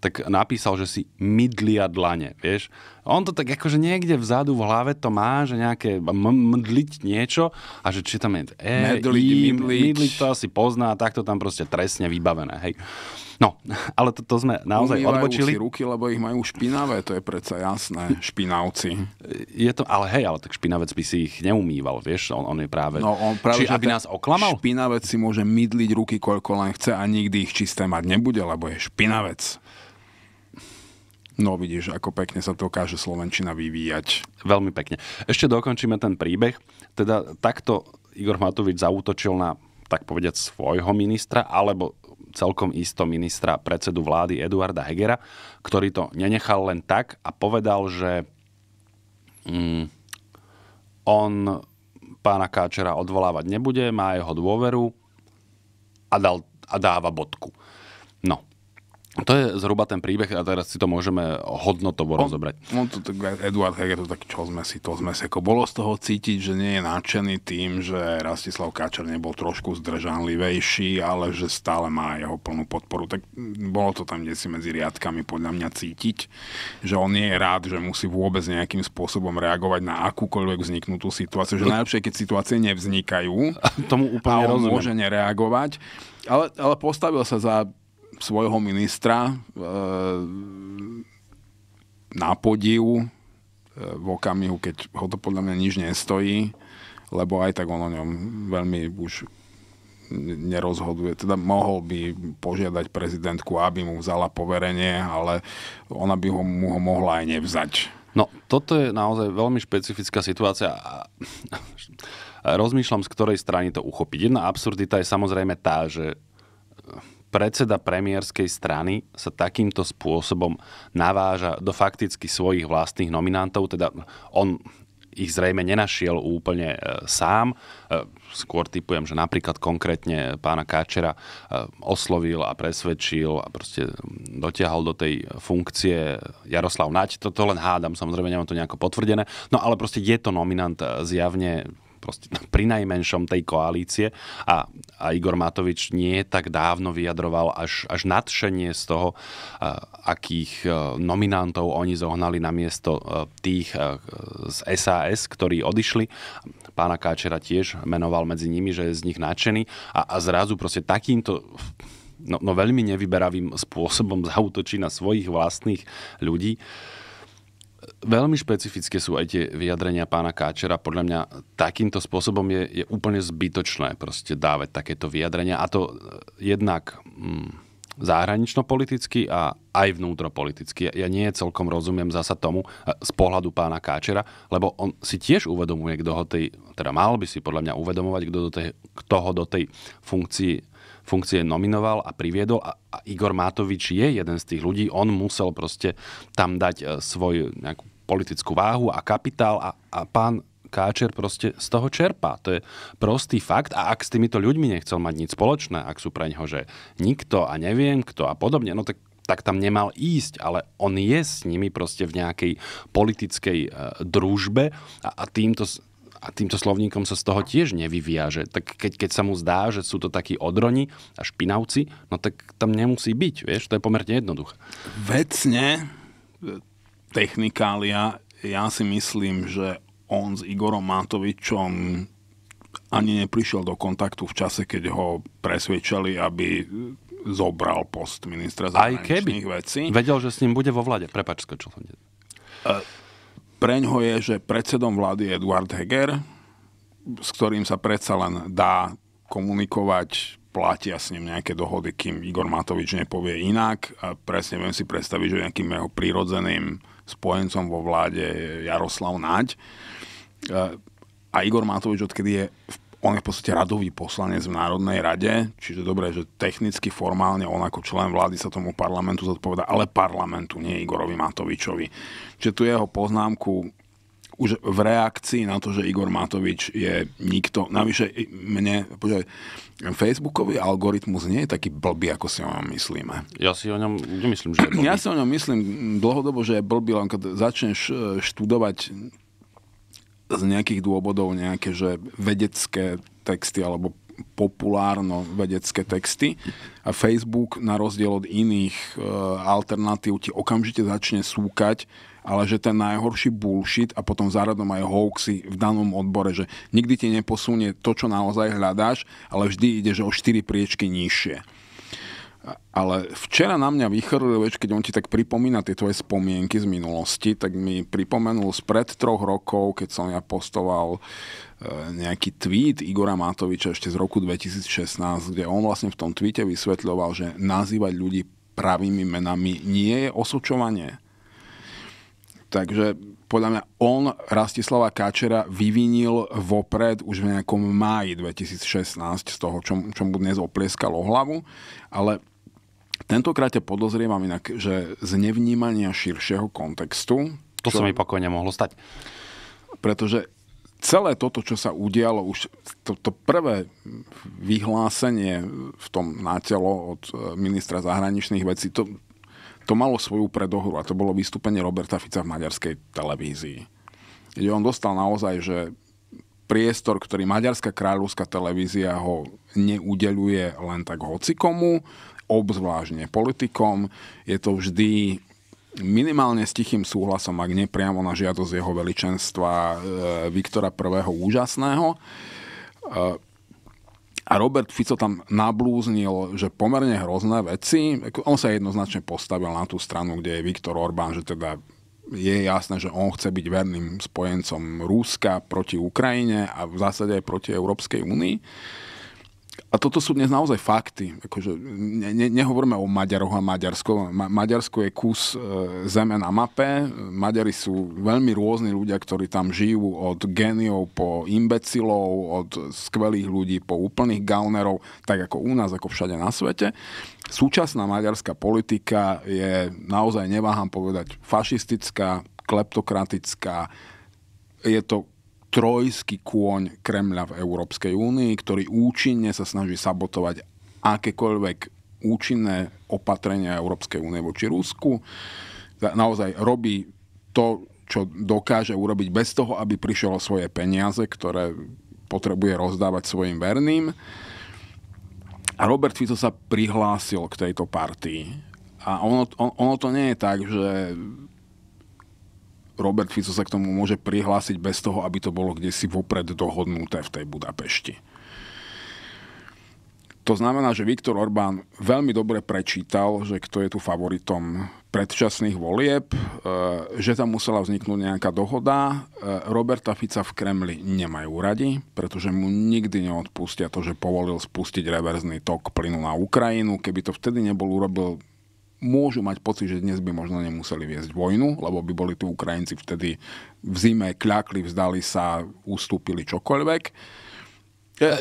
B: tak napísal, že si mydlia dlane, vieš. On to tak akože niekde vzadu v hlave to má, že nejaké m- medliť niečo a že či tam je e, medliť, i, midliť. midliť, to asi pozná, takto tam proste trestne vybavené. Hej. No, ale to, to sme naozaj Umývajú odbočili. si
A: ruky, lebo ich majú špinavé,
B: to je predsa jasné, špinavci. Je to, ale hej, ale tak špinavec by si ich neumýval, vieš, on, on je práve... No, on práve Či aby nás
A: oklamal? Špinavec si môže mydliť ruky, koľko len chce a nikdy ich čisté mať nebude, lebo je špinavec. No vidíš,
B: ako pekne sa káže Slovenčina vyvíjať. Veľmi pekne. Ešte dokončíme ten príbeh. Teda takto Igor Matovič zautočil na tak povedať svojho ministra, alebo celkom isto ministra predsedu vlády Eduarda Hegera, ktorý to nenechal len tak a povedal, že mm, on pána Káčera odvolávať nebude, má jeho dôveru a, dal, a dáva bodku. To je zhruba ten príbeh a teraz si to môžeme hodnotovo rozobrať.
A: On to, tak,
B: Eduard Heger to tak, čo sme si, to sme si. Ako bolo z toho cítiť, že nie je
A: nadšený tým, že Rastislav Káčer nebol trošku zdržanlivejší, ale že stále má jeho plnú podporu. Tak bolo to tam kde si medzi riadkami podľa mňa cítiť, že on nie je rád, že musí vôbec nejakým spôsobom reagovať na akúkoľvek vzniknutú situáciu. Že najlepšie, keď situácie nevznikajú.
B: Tomu úplne a on rozumiem. môže
A: nereagovať. Ale, ale postavil sa za svojho ministra e, na podiv e, v okamihu, keď ho to podľa mňa nič nestojí, lebo aj tak on o ňom veľmi už nerozhoduje. Teda mohol by požiadať prezidentku, aby mu vzala poverenie, ale ona by ho, mu ho
B: mohla aj nevzať. No, toto je naozaj veľmi špecifická situácia. Rozmýšľam, z ktorej strany to uchopiť. Jedna absurdita je samozrejme tá, že predseda premiérskej strany sa takýmto spôsobom naváža do fakticky svojich vlastných nominantov, teda on ich zrejme nenašiel úplne e, sám. E, skôr typujem, že napríklad konkrétne pána Káčera e, oslovil a presvedčil a proste dotiahol do tej funkcie Jaroslav Naď. Toto len hádam, samozrejme nemám to nejako potvrdené. No ale proste je to nominant zjavne proste pri najmenšom tej koalície. A, a Igor Matovič nie tak dávno vyjadroval až, až nadšenie z toho, akých e, nominantov oni zohnali na miesto e, tých e, z SAS, ktorí odišli. Pána Káčera tiež menoval medzi nimi, že je z nich nadšený. A, a zrazu proste takýmto no, no veľmi nevyberavým spôsobom zautočí na svojich vlastných ľudí. Uh, Veľmi špecifické sú aj tie vyjadrenia pána Káčera. Podľa mňa takýmto spôsobom je, je úplne zbytočné proste dávať takéto vyjadrenia. A to e, jednak mm, zahranično-politicky a aj vnútropoliticky. Ja nie celkom rozumiem zasa tomu e, z pohľadu pána Káčera, lebo on si tiež uvedomuje, kto ho tej, teda mal by si podľa mňa uvedomovať, kto, do tej, kto ho do tej funkcii funkcie nominoval a priviedol a, a Igor Matovič je jeden z tých ľudí, on musel proste tam dať e, svoj nejakú politickú váhu a kapitál a, a pán Káčer proste z toho čerpá. To je prostý fakt a ak s týmito ľuďmi nechcel mať nič spoločné, ak sú pre neho, že nikto a neviem kto a podobne, no tak tak tam nemal ísť, ale on je s nimi proste v nejakej politickej e, družbe a, a týmto a týmto slovníkom sa z toho tiež nevyvíja. Že, tak keď, keď sa mu zdá, že sú to takí odroni a špinavci, no tak tam nemusí byť, vieš, to je pomerne jednoduché. Vecne
A: technikália. Ja si myslím, že on s Igorom Matovičom ani neprišiel do kontaktu v čase, keď ho presvedčali, aby zobral post ministra zahraničných Aj
B: keby. Vedel, že s ním bude vo vlade. Prepač, skočil som.
A: E, ho je, že predsedom vlády je Eduard Heger, s ktorým sa predsa len dá komunikovať, platia s ním nejaké dohody, kým Igor Matovič nepovie inak. A presne viem si predstaviť, že nejakým jeho prírodzeným spojencom vo vláde Jaroslav Naď. E, a Igor Matovič, odkedy je on je v podstate radový poslanec v Národnej rade, čiže dobre, že technicky, formálne on ako člen vlády sa tomu parlamentu zodpoveda, ale parlamentu, nie Igorovi Matovičovi. Čiže tu jeho poznámku už v reakcii na to, že Igor Matovič je nikto. Navyše mne, že Facebookový algoritmus nie je taký blbý, ako si o ňom myslíme. Ja si o ňom nemyslím, že je blbý. Ja si o ňom myslím dlhodobo, že je blbý, len keď začneš e, študovať z nejakých dôvodov nejaké, že vedecké texty alebo populárno-vedecké texty a Facebook na rozdiel od iných e, alternatív ti okamžite začne súkať ale že ten najhorší bullshit a potom záradom aj hoaxy v danom odbore, že nikdy ti neposunie to, čo naozaj hľadáš, ale vždy že o 4 priečky nižšie. Ale včera na mňa vychrlil, keď on ti tak pripomína tie tvoje spomienky z minulosti, tak mi pripomenul spred troch rokov, keď som ja postoval e, nejaký tweet Igora Matoviča ešte z roku 2016, kde on vlastne v tom tweete vysvetľoval, že nazývať ľudí pravými menami nie je osočovanie. Takže podľa mňa on Rastislava Káčera vyvinil vopred už v nejakom máji 2016 z toho, čo, čo mu dnes oplieskalo hlavu, ale tentokrát te podozrievam inak, že z nevnímania širšieho kontextu... To čo, sa mi pokojne mohlo stať. Pretože celé toto, čo sa udialo, už to, to prvé vyhlásenie v tom nátelo od e, ministra zahraničných vecí, to, to malo svoju predohru a to bolo vystúpenie Roberta Fica v maďarskej televízii. Kde on dostal naozaj, že priestor, ktorý maďarská kráľovská televízia ho neudeluje len tak hocikomu, obzvlážne politikom. Je to vždy minimálne s tichým súhlasom, ak nepriamo na žiadosť jeho veličenstva e, Viktora I. úžasného. E, a Robert Fico tam nablúznil, že pomerne hrozné veci. On sa jednoznačne postavil na tú stranu, kde je Viktor Orbán, že teda je jasné, že on chce byť verným spojencom Rúska proti Ukrajine a v zásade aj proti Európskej únii a toto sú dnes naozaj fakty. Akože ne, ne, nehovoríme o Maďaroch a Maďarsko. Ma, Maďarsko je kus e, zeme na mape. Maďari sú veľmi rôzni ľudia, ktorí tam žijú od geniov po imbecilov, od skvelých ľudí po úplných gaunerov, tak ako u nás, ako všade na svete. Súčasná maďarská politika je naozaj, neváham povedať, fašistická, kleptokratická. Je to trojský kôň Kremľa v Európskej únii, ktorý účinne sa snaží sabotovať akékoľvek účinné opatrenia Európskej únie voči Rusku. Naozaj robí to, čo dokáže urobiť bez toho, aby prišlo svoje peniaze, ktoré potrebuje rozdávať svojim verným. A Robert Fico sa prihlásil k tejto partii. A ono, on, ono to nie je tak, že Robert Fico sa k tomu môže prihlásiť bez toho, aby to bolo kde si vopred dohodnuté v tej Budapešti. To znamená, že Viktor Orbán veľmi dobre prečítal, že kto je tu favoritom predčasných volieb, e, že tam musela vzniknúť nejaká dohoda. E, Roberta Fica v Kremli nemajú radi, pretože mu nikdy neodpustia to, že povolil spustiť reverzný tok plynu na Ukrajinu. Keby to vtedy nebol urobil, môžu mať pocit, že dnes by možno nemuseli viesť vojnu, lebo by boli tu Ukrajinci vtedy v zime kľakli, vzdali sa, ustúpili čokoľvek.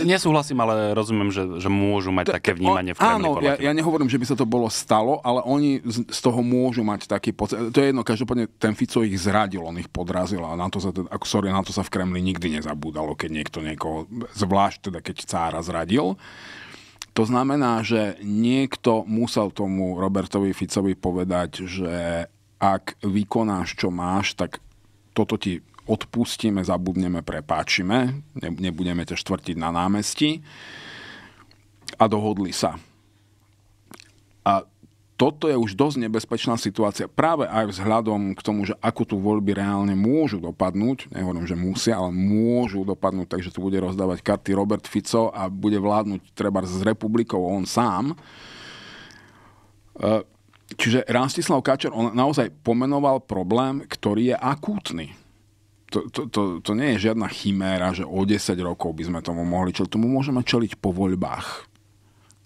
B: Nesúhlasím, ale rozumiem, že, že môžu mať také vnímanie v Kremli. Áno, ja, ja
A: nehovorím, že by sa to bolo stalo, ale oni z, z toho môžu mať taký pocit. To je jedno, každopádne ten Fico ich zradil, on ich podrazil a na to sa, teda, ako, sorry, na to sa v Kremli nikdy nezabúdalo, keď niekto niekoho, zvlášť teda keď cára zradil. To znamená, že niekto musel tomu Robertovi Ficovi povedať, že ak vykonáš, čo máš, tak toto ti odpustíme, zabudneme, prepáčime, nebudeme ťa štvrtiť na námestí a dohodli sa. A toto je už dosť nebezpečná situácia práve aj vzhľadom k tomu, že ako tu voľby reálne môžu dopadnúť, nehovorím, že musia, ale môžu dopadnúť, takže tu bude rozdávať karty Robert Fico a bude vládnuť treba s republikou on sám. E, čiže Rastislav Kačer, on naozaj pomenoval problém, ktorý je akútny. To, to, to, to nie je žiadna chiméra, že o 10 rokov by sme tomu mohli čeliť. Tomu môžeme čeliť po voľbách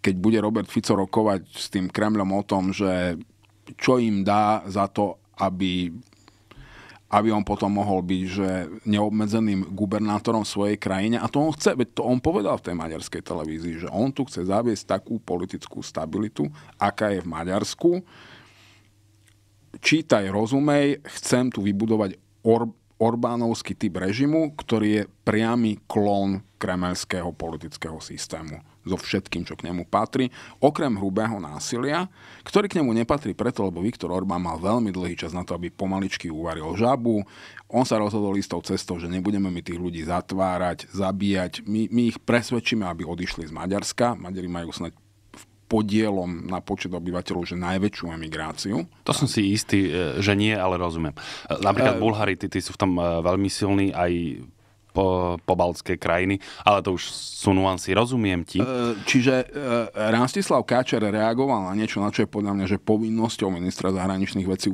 A: keď bude Robert Fico rokovať s tým Kremľom o tom, že čo im dá za to, aby, aby on potom mohol byť že neobmedzeným gubernátorom svojej krajine. A to on chce, veď to on povedal v tej maďarskej televízii, že on tu chce zaviesť takú politickú stabilitu, aká je v Maďarsku. Čítaj, rozumej, chcem tu vybudovať Or- Orbánovský typ režimu, ktorý je priamy klon kremelského politického systému so všetkým, čo k nemu patrí, okrem hrubého násilia, ktorý k nemu nepatrí preto, lebo Viktor Orbán mal veľmi dlhý čas na to, aby pomaličky uvaril žabu. On sa rozhodol istou cestou, že nebudeme my tých ľudí zatvárať, zabíjať. My, my ich presvedčíme, aby odišli z Maďarska. Maďari majú snať podielom na počet obyvateľov, že najväčšiu emigráciu.
B: To som si istý, e, že nie, ale rozumiem. E, napríklad e... Bulhari tí, tí sú v tom e, veľmi silní, aj po, balské krajiny, ale to už sú nuancy, rozumiem ti. E,
A: čiže e, Rastislav Káčer reagoval na niečo, na čo je podľa mňa, že povinnosťou ministra zahraničných vecí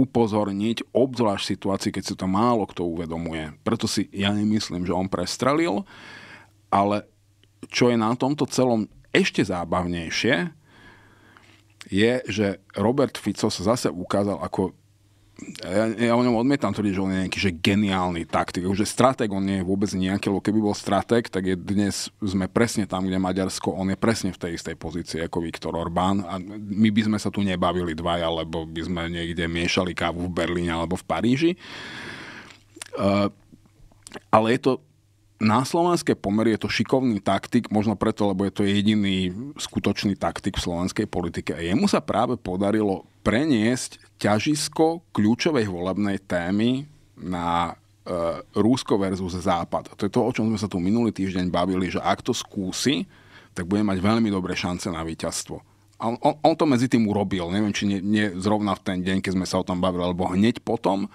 A: upozorniť, obzvlášť situácii, keď si to málo kto uvedomuje. Preto si ja nemyslím, že on prestrelil, ale čo je na tomto celom ešte zábavnejšie, je, že Robert Fico sa zase ukázal ako ja, ja o ňom odmietam tvrdiť, že on je nejaký že geniálny taktik. Už akože stratég on nie je vôbec nejaký, lebo keby bol stratég, tak je dnes sme presne tam, kde Maďarsko, on je presne v tej istej pozícii ako Viktor Orbán. A my by sme sa tu nebavili dvaja, lebo by sme niekde miešali kávu v Berlíne alebo v Paríži. Uh, ale je to na slovenské pomery je to šikovný taktik, možno preto, lebo je to jediný skutočný taktik v slovenskej politike. A jemu sa práve podarilo preniesť ťažisko kľúčovej volebnej témy na e, Rúsko versus Západ. To je to, o čom sme sa tu minulý týždeň bavili, že ak to skúsi, tak bude mať veľmi dobré šance na víťazstvo. A on, on to medzi tým urobil. Neviem, či nie, nie zrovna v ten deň, keď sme sa o tom bavili, alebo hneď potom.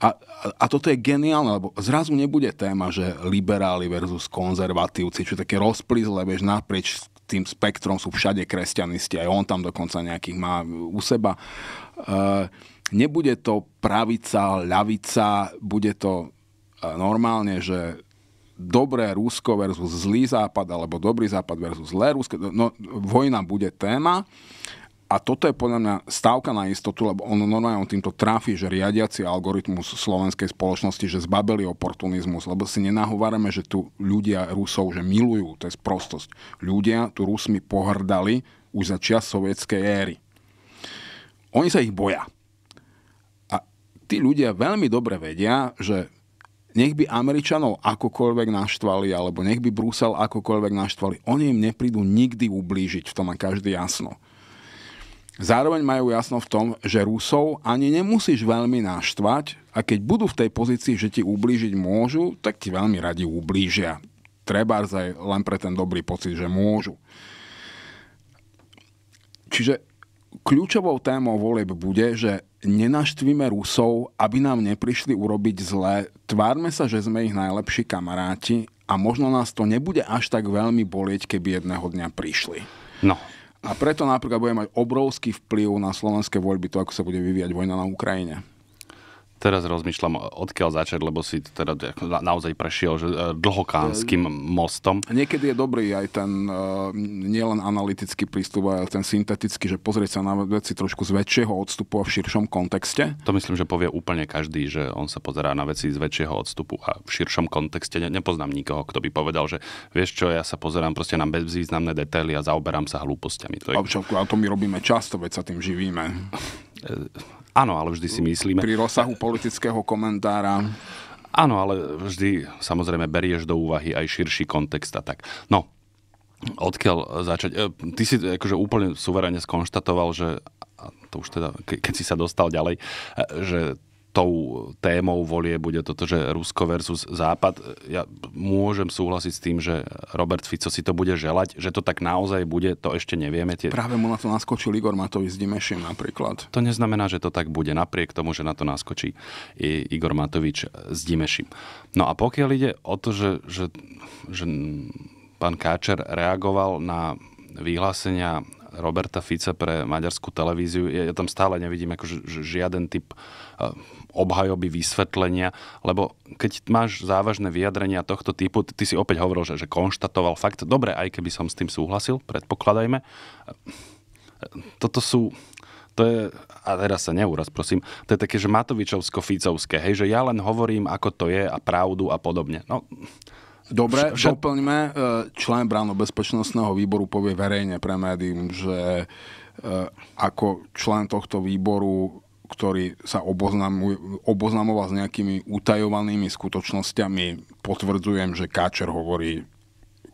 A: A, a toto je geniálne, lebo zrazu nebude téma, že liberáli versus konzervatívci, čo také rozplizle, vieš, naprieč tým spektrom sú všade kresťanisti, aj on tam dokonca nejakých má u seba. E, nebude to pravica, ľavica, bude to e, normálne, že dobré Rusko versus zlý západ, alebo dobrý západ versus zlé Rusko. No, vojna bude téma a toto je podľa mňa stávka na istotu, lebo on normálne on týmto trafí, že riadiaci algoritmus slovenskej spoločnosti, že zbabeli oportunizmus, lebo si nenahovárame, že tu ľudia Rusov, že milujú, to je sprostosť. Ľudia tu Rusmi pohrdali už za čas sovietskej éry. Oni sa ich boja. A tí ľudia veľmi dobre vedia, že nech by Američanov akokoľvek naštvali, alebo nech by Brusel akokoľvek naštvali, oni im neprídu nikdy ublížiť, v tom má každý jasno. Zároveň majú jasno v tom, že Rusov ani nemusíš veľmi naštvať a keď budú v tej pozícii, že ti ublížiť môžu, tak ti veľmi radi ublížia. Treba aj len pre ten dobrý pocit, že môžu. Čiže kľúčovou témou volieb bude, že nenaštvíme Rusov, aby nám neprišli urobiť zlé. Tvárme sa, že sme ich najlepší kamaráti a možno nás to nebude až tak veľmi bolieť, keby jedného dňa prišli. No, a preto napríklad bude mať obrovský vplyv na slovenské voľby to, ako sa bude vyvíjať vojna na Ukrajine.
B: Teraz rozmýšľam, odkiaľ začať, lebo si teda naozaj prešiel že, e, dlhokánskym mostom.
A: Niekedy je dobrý aj ten e, nielen analytický prístup, ale ten syntetický, že pozrieť sa na veci trošku z väčšieho odstupu a v širšom kontexte.
B: To myslím, že povie úplne každý, že on sa pozerá na veci z väčšieho odstupu a v širšom kontexte. Ne, nepoznám nikoho, kto by povedal, že vieš čo, ja sa pozerám proste na bezvýznamné detaily a zaoberám sa hlúpostiami. To je...
A: A to my robíme často, veď sa tým živíme. Áno, ale vždy si myslíme. Pri rozsahu politického komentára.
B: Áno, ale vždy samozrejme berieš do úvahy aj širší kontext a tak. No, odkiaľ začať? E, ty si e, akože úplne suverene skonštatoval, že to už teda, keď si sa dostal ďalej, e, že tou témou volie bude toto, že Rusko versus Západ. Ja môžem súhlasiť s tým, že Robert Fico si to bude želať, že to tak naozaj bude, to ešte nevieme. Tie... Práve
A: mu na to naskočil Igor Matovič s Dimešim napríklad.
B: To neznamená, že to tak bude, napriek tomu, že na to naskočí Igor Matovič s Dimešim. No a pokiaľ ide o to, že, že, že pán Káčer reagoval na vyhlásenia Roberta Fica pre maďarskú televíziu. Ja, ja tam stále nevidím akože žiaden typ obhajoby, vysvetlenia, lebo keď máš závažné vyjadrenia tohto typu, ty si opäť hovoril, že, že konštatoval fakt, dobre, aj keby som s tým súhlasil, predpokladajme, toto sú, to je, a teraz sa neúraz, prosím, to je také, že Matovičovsko-Ficovské, hej, že ja len hovorím, ako to je a pravdu a podobne. No, Dobre, všet...
A: doplňme, e, člen bezpečnostného výboru povie verejne pre médium, že e, ako člen tohto výboru ktorý sa oboznamoval s nejakými utajovanými skutočnosťami, potvrdzujem, že Káčer hovorí,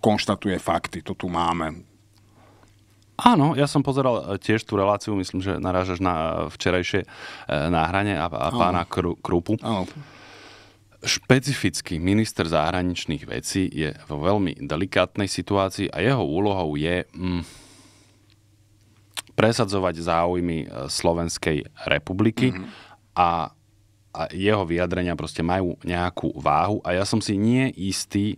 A: konštatuje fakty, to tu máme.
B: Áno, ja som pozeral e, tiež tú reláciu, myslím, že narážaš na e, včerajšie e, náhrane a, a pána Kru, Krupu. Áno. Špecificky minister zahraničných vecí je vo veľmi delikátnej situácii a jeho úlohou je... Mm, presadzovať záujmy e, Slovenskej republiky mm-hmm. a, a jeho vyjadrenia proste majú nejakú váhu a ja som si nie istý, e,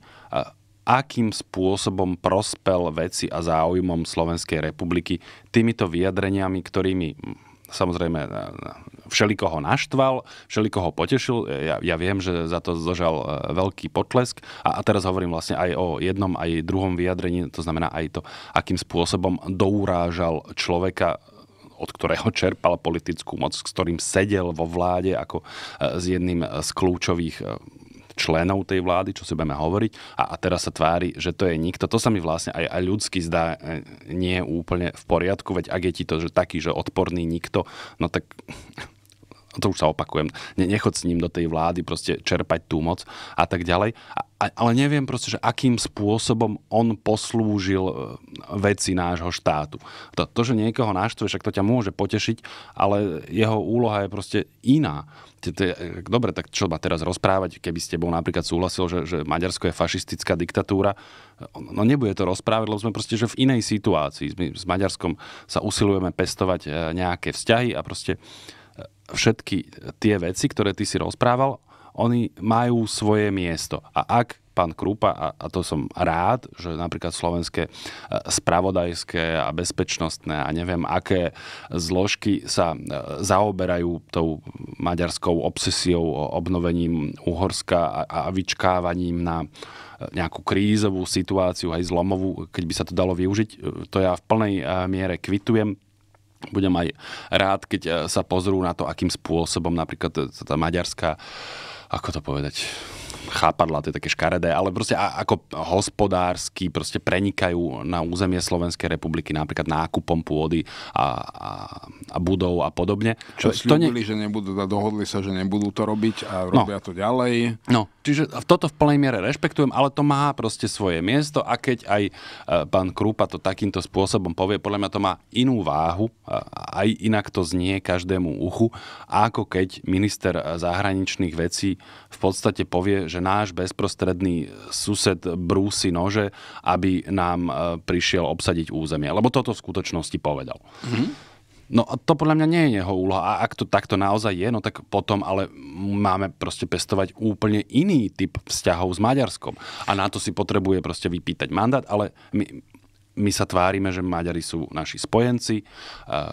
B: akým spôsobom prospel veci a záujmom Slovenskej republiky týmito vyjadreniami, ktorými samozrejme e, všelikoho naštval, všelikoho potešil. Ja, ja viem, že za to zožal e, veľký potlesk. A, a teraz hovorím vlastne aj o jednom, aj druhom vyjadrení, to znamená aj to, akým spôsobom dourážal človeka od ktorého čerpal politickú moc, s ktorým sedel vo vláde ako e, s jedným e, z kľúčových členov tej vlády, čo si budeme hovoriť, a, a teraz sa tvári, že to je nikto. To sa mi vlastne aj, aj ľudsky zdá nie je úplne v poriadku, veď ak je ti to že taký, že odporný nikto, no tak a to už sa opakujem, ne, nechod s ním do tej vlády proste čerpať tú moc a tak ďalej. A, a, ale neviem proste, že akým spôsobom on poslúžil e, veci nášho štátu. To, to že niekoho náštve, však to ťa môže potešiť, ale jeho úloha je proste iná. Dobre, tak čo ma teraz rozprávať, keby ste bol napríklad súhlasil, že, že Maďarsko je fašistická diktatúra. No, no nebude to rozprávať, lebo sme proste že v inej situácii. My s Maďarskom sa usilujeme pestovať e, nejaké vzťahy a proste uh, všetky tie veci, ktoré ty si rozprával, oni majú svoje miesto. A ak pán krupa, a, a to som rád, že napríklad slovenské e, spravodajské a bezpečnostné a neviem aké zložky sa e, zaoberajú tou maďarskou obsesiou o obnovením Uhorska a, a vyčkávaním na e, nejakú krízovú situáciu, aj zlomovú, keď by sa to dalo využiť. To ja v plnej miere kvitujem budem aj rád, keď eh, sa pozrú na to, akým spôsobom napríklad eh, tá maďarská, ako to povedať, chápadla, to je také škaredé, ale proste ako hospodársky proste prenikajú na územie Slovenskej republiky napríklad nákupom pôdy a, a, a budov a podobne. Čo to sľubili, ne... že nebudú, dohodli sa, že nebudú to robiť a no. robia no. to ďalej. No, čiže toto v plnej miere rešpektujem, ale to má proste svoje miesto a keď aj e, pán Krúpa to takýmto spôsobom povie, podľa mňa to má inú váhu, e, aj inak to znie každému uchu, ako keď minister e, zahraničných vecí v podstate povie, že náš bezprostredný sused brúsi nože, aby nám e, prišiel obsadiť územie. Lebo toto v skutočnosti povedal. Mm-hmm. No a to podľa mňa nie je jeho úloha. A ak to takto naozaj je, no tak potom ale máme proste pestovať úplne iný typ vzťahov s Maďarskom. A na to si potrebuje proste vypýtať mandát, ale my, my sa tvárime, že Maďari sú naši spojenci,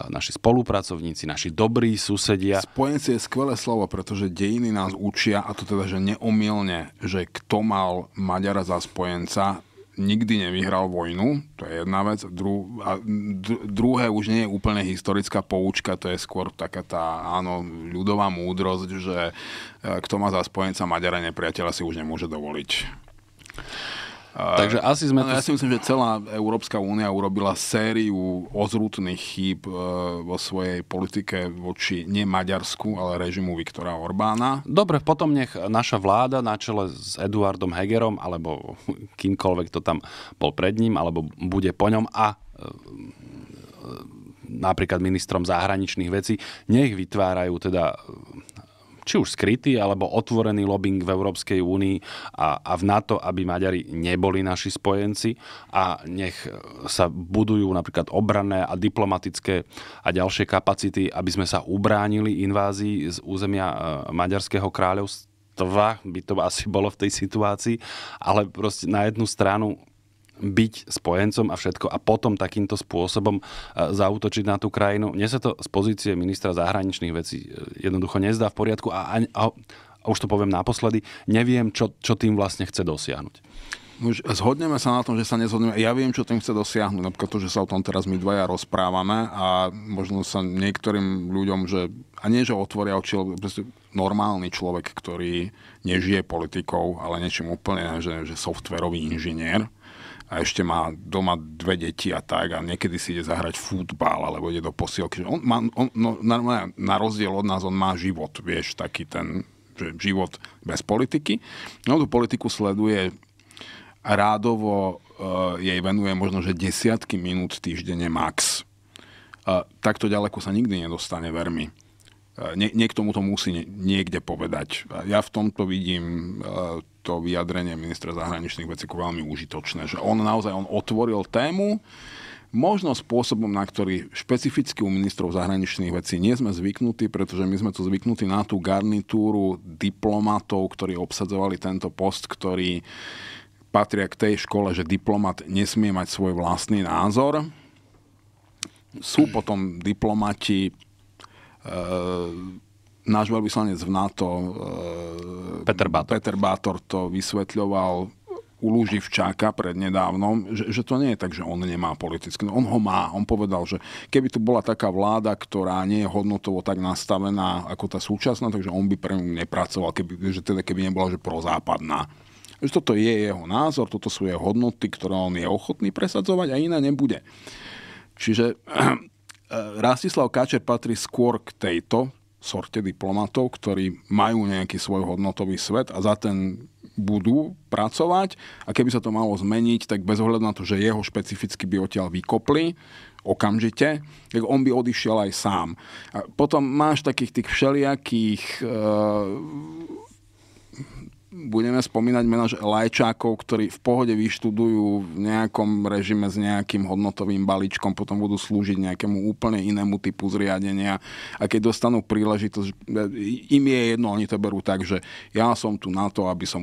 B: naši spolupracovníci, naši dobrí susedia. Spojenci je skvelé slovo,
A: pretože dejiny nás učia, a to teda, že neomilne, že kto mal Maďara za spojenca, nikdy nevyhral vojnu, to je jedna vec. Dru- a druhé už nie je úplne historická poučka, to je skôr taká tá, áno, ľudová múdrosť, že e, kto má za spojenca Maďara nepriateľa si už nemôže dovoliť. Takže asi sme... No, ja si myslím, že celá Európska únia urobila sériu ozrutných chýb e, vo svojej politike voči nie Maďarsku, ale režimu Viktora
B: Orbána. Dobre, potom nech naša vláda na čele s Eduardom Hegerom, alebo kýmkoľvek to tam bol pred ním, alebo bude po ňom a e, e, napríklad ministrom zahraničných vecí, nech vytvárajú teda či už skrytý alebo otvorený lobbying v Európskej únii a, a v NATO, aby Maďari neboli naši spojenci a nech sa budujú napríklad obranné a diplomatické a ďalšie kapacity, aby sme sa ubránili invázii z územia e, Maďarského kráľovstva, by to asi bolo v tej situácii, ale proste na jednu stranu byť spojencom a všetko a potom takýmto spôsobom e, zautočiť na tú krajinu. Mne sa to z pozície ministra zahraničných vecí e, jednoducho nezdá v poriadku a, a, a, a už to poviem naposledy, neviem, čo, čo tým vlastne chce dosiahnuť.
A: Už zhodneme sa na tom, že sa nezhodneme. Ja viem, čo tým chce dosiahnuť. Napríklad to, že sa o tom teraz my dvaja rozprávame a možno sa niektorým ľuďom, že a nie, že otvoria oči, lebo normálny človek, ktorý nežije politikou, ale niečím úplne, že, že softverový inžinier, a ešte má doma dve deti a tak a niekedy si ide zahrať futbal alebo ide do posielky. On má, on, no, na, na rozdiel od nás, on má život, vieš, taký ten že život bez politiky. No tú politiku sleduje rádovo uh, jej venuje možno, že desiatky minút týždenne max. Uh, takto ďaleko sa nikdy nedostane, vermi. Uh, eh, nie, niekto mu to musí niekde povedať. Ja v tomto vidím uh, to vyjadrenie ministra zahraničných vecí veľmi užitočné, že on naozaj on otvoril tému, možno spôsobom, na ktorý špecificky u ministrov zahraničných vecí nie sme zvyknutí, pretože my sme tu zvyknutí na tú garnitúru diplomatov, ktorí obsadzovali tento post, ktorý patria k tej škole, že diplomat nesmie mať svoj vlastný názor. Sú potom diplomati e, náš veľvyslanec v NATO e, Peter Bátor. Peter Bátor to vysvetľoval u Lúživčáka nedávnom, že, že to nie je tak, že on nemá politické. No, on ho má. On povedal, že keby tu bola taká vláda, ktorá nie je hodnotovo tak nastavená ako tá súčasná, takže on by pre ňu nepracoval, keby, že teda keby nebola že prozápadná. Že toto je jeho názor, toto sú jeho hodnoty, ktoré on je ochotný presadzovať a iné nebude. Čiže e, Rastislav Káčer patrí skôr k tejto sorte diplomatov, ktorí majú nejaký svoj hodnotový svet a za ten budú pracovať a keby sa to malo zmeniť, tak bez ohľadu na to, že jeho špecificky by odtiaľ vykopli okamžite, tak on by odišiel aj sám. A potom máš takých tých všelijakých e, budeme spomínať mena lajčákov, ktorí v pohode vyštudujú v nejakom režime s nejakým hodnotovým balíčkom, potom budú slúžiť nejakému úplne inému typu zriadenia a keď dostanú príležitosť, im je jedno, oni to berú tak, že ja som tu na to, aby som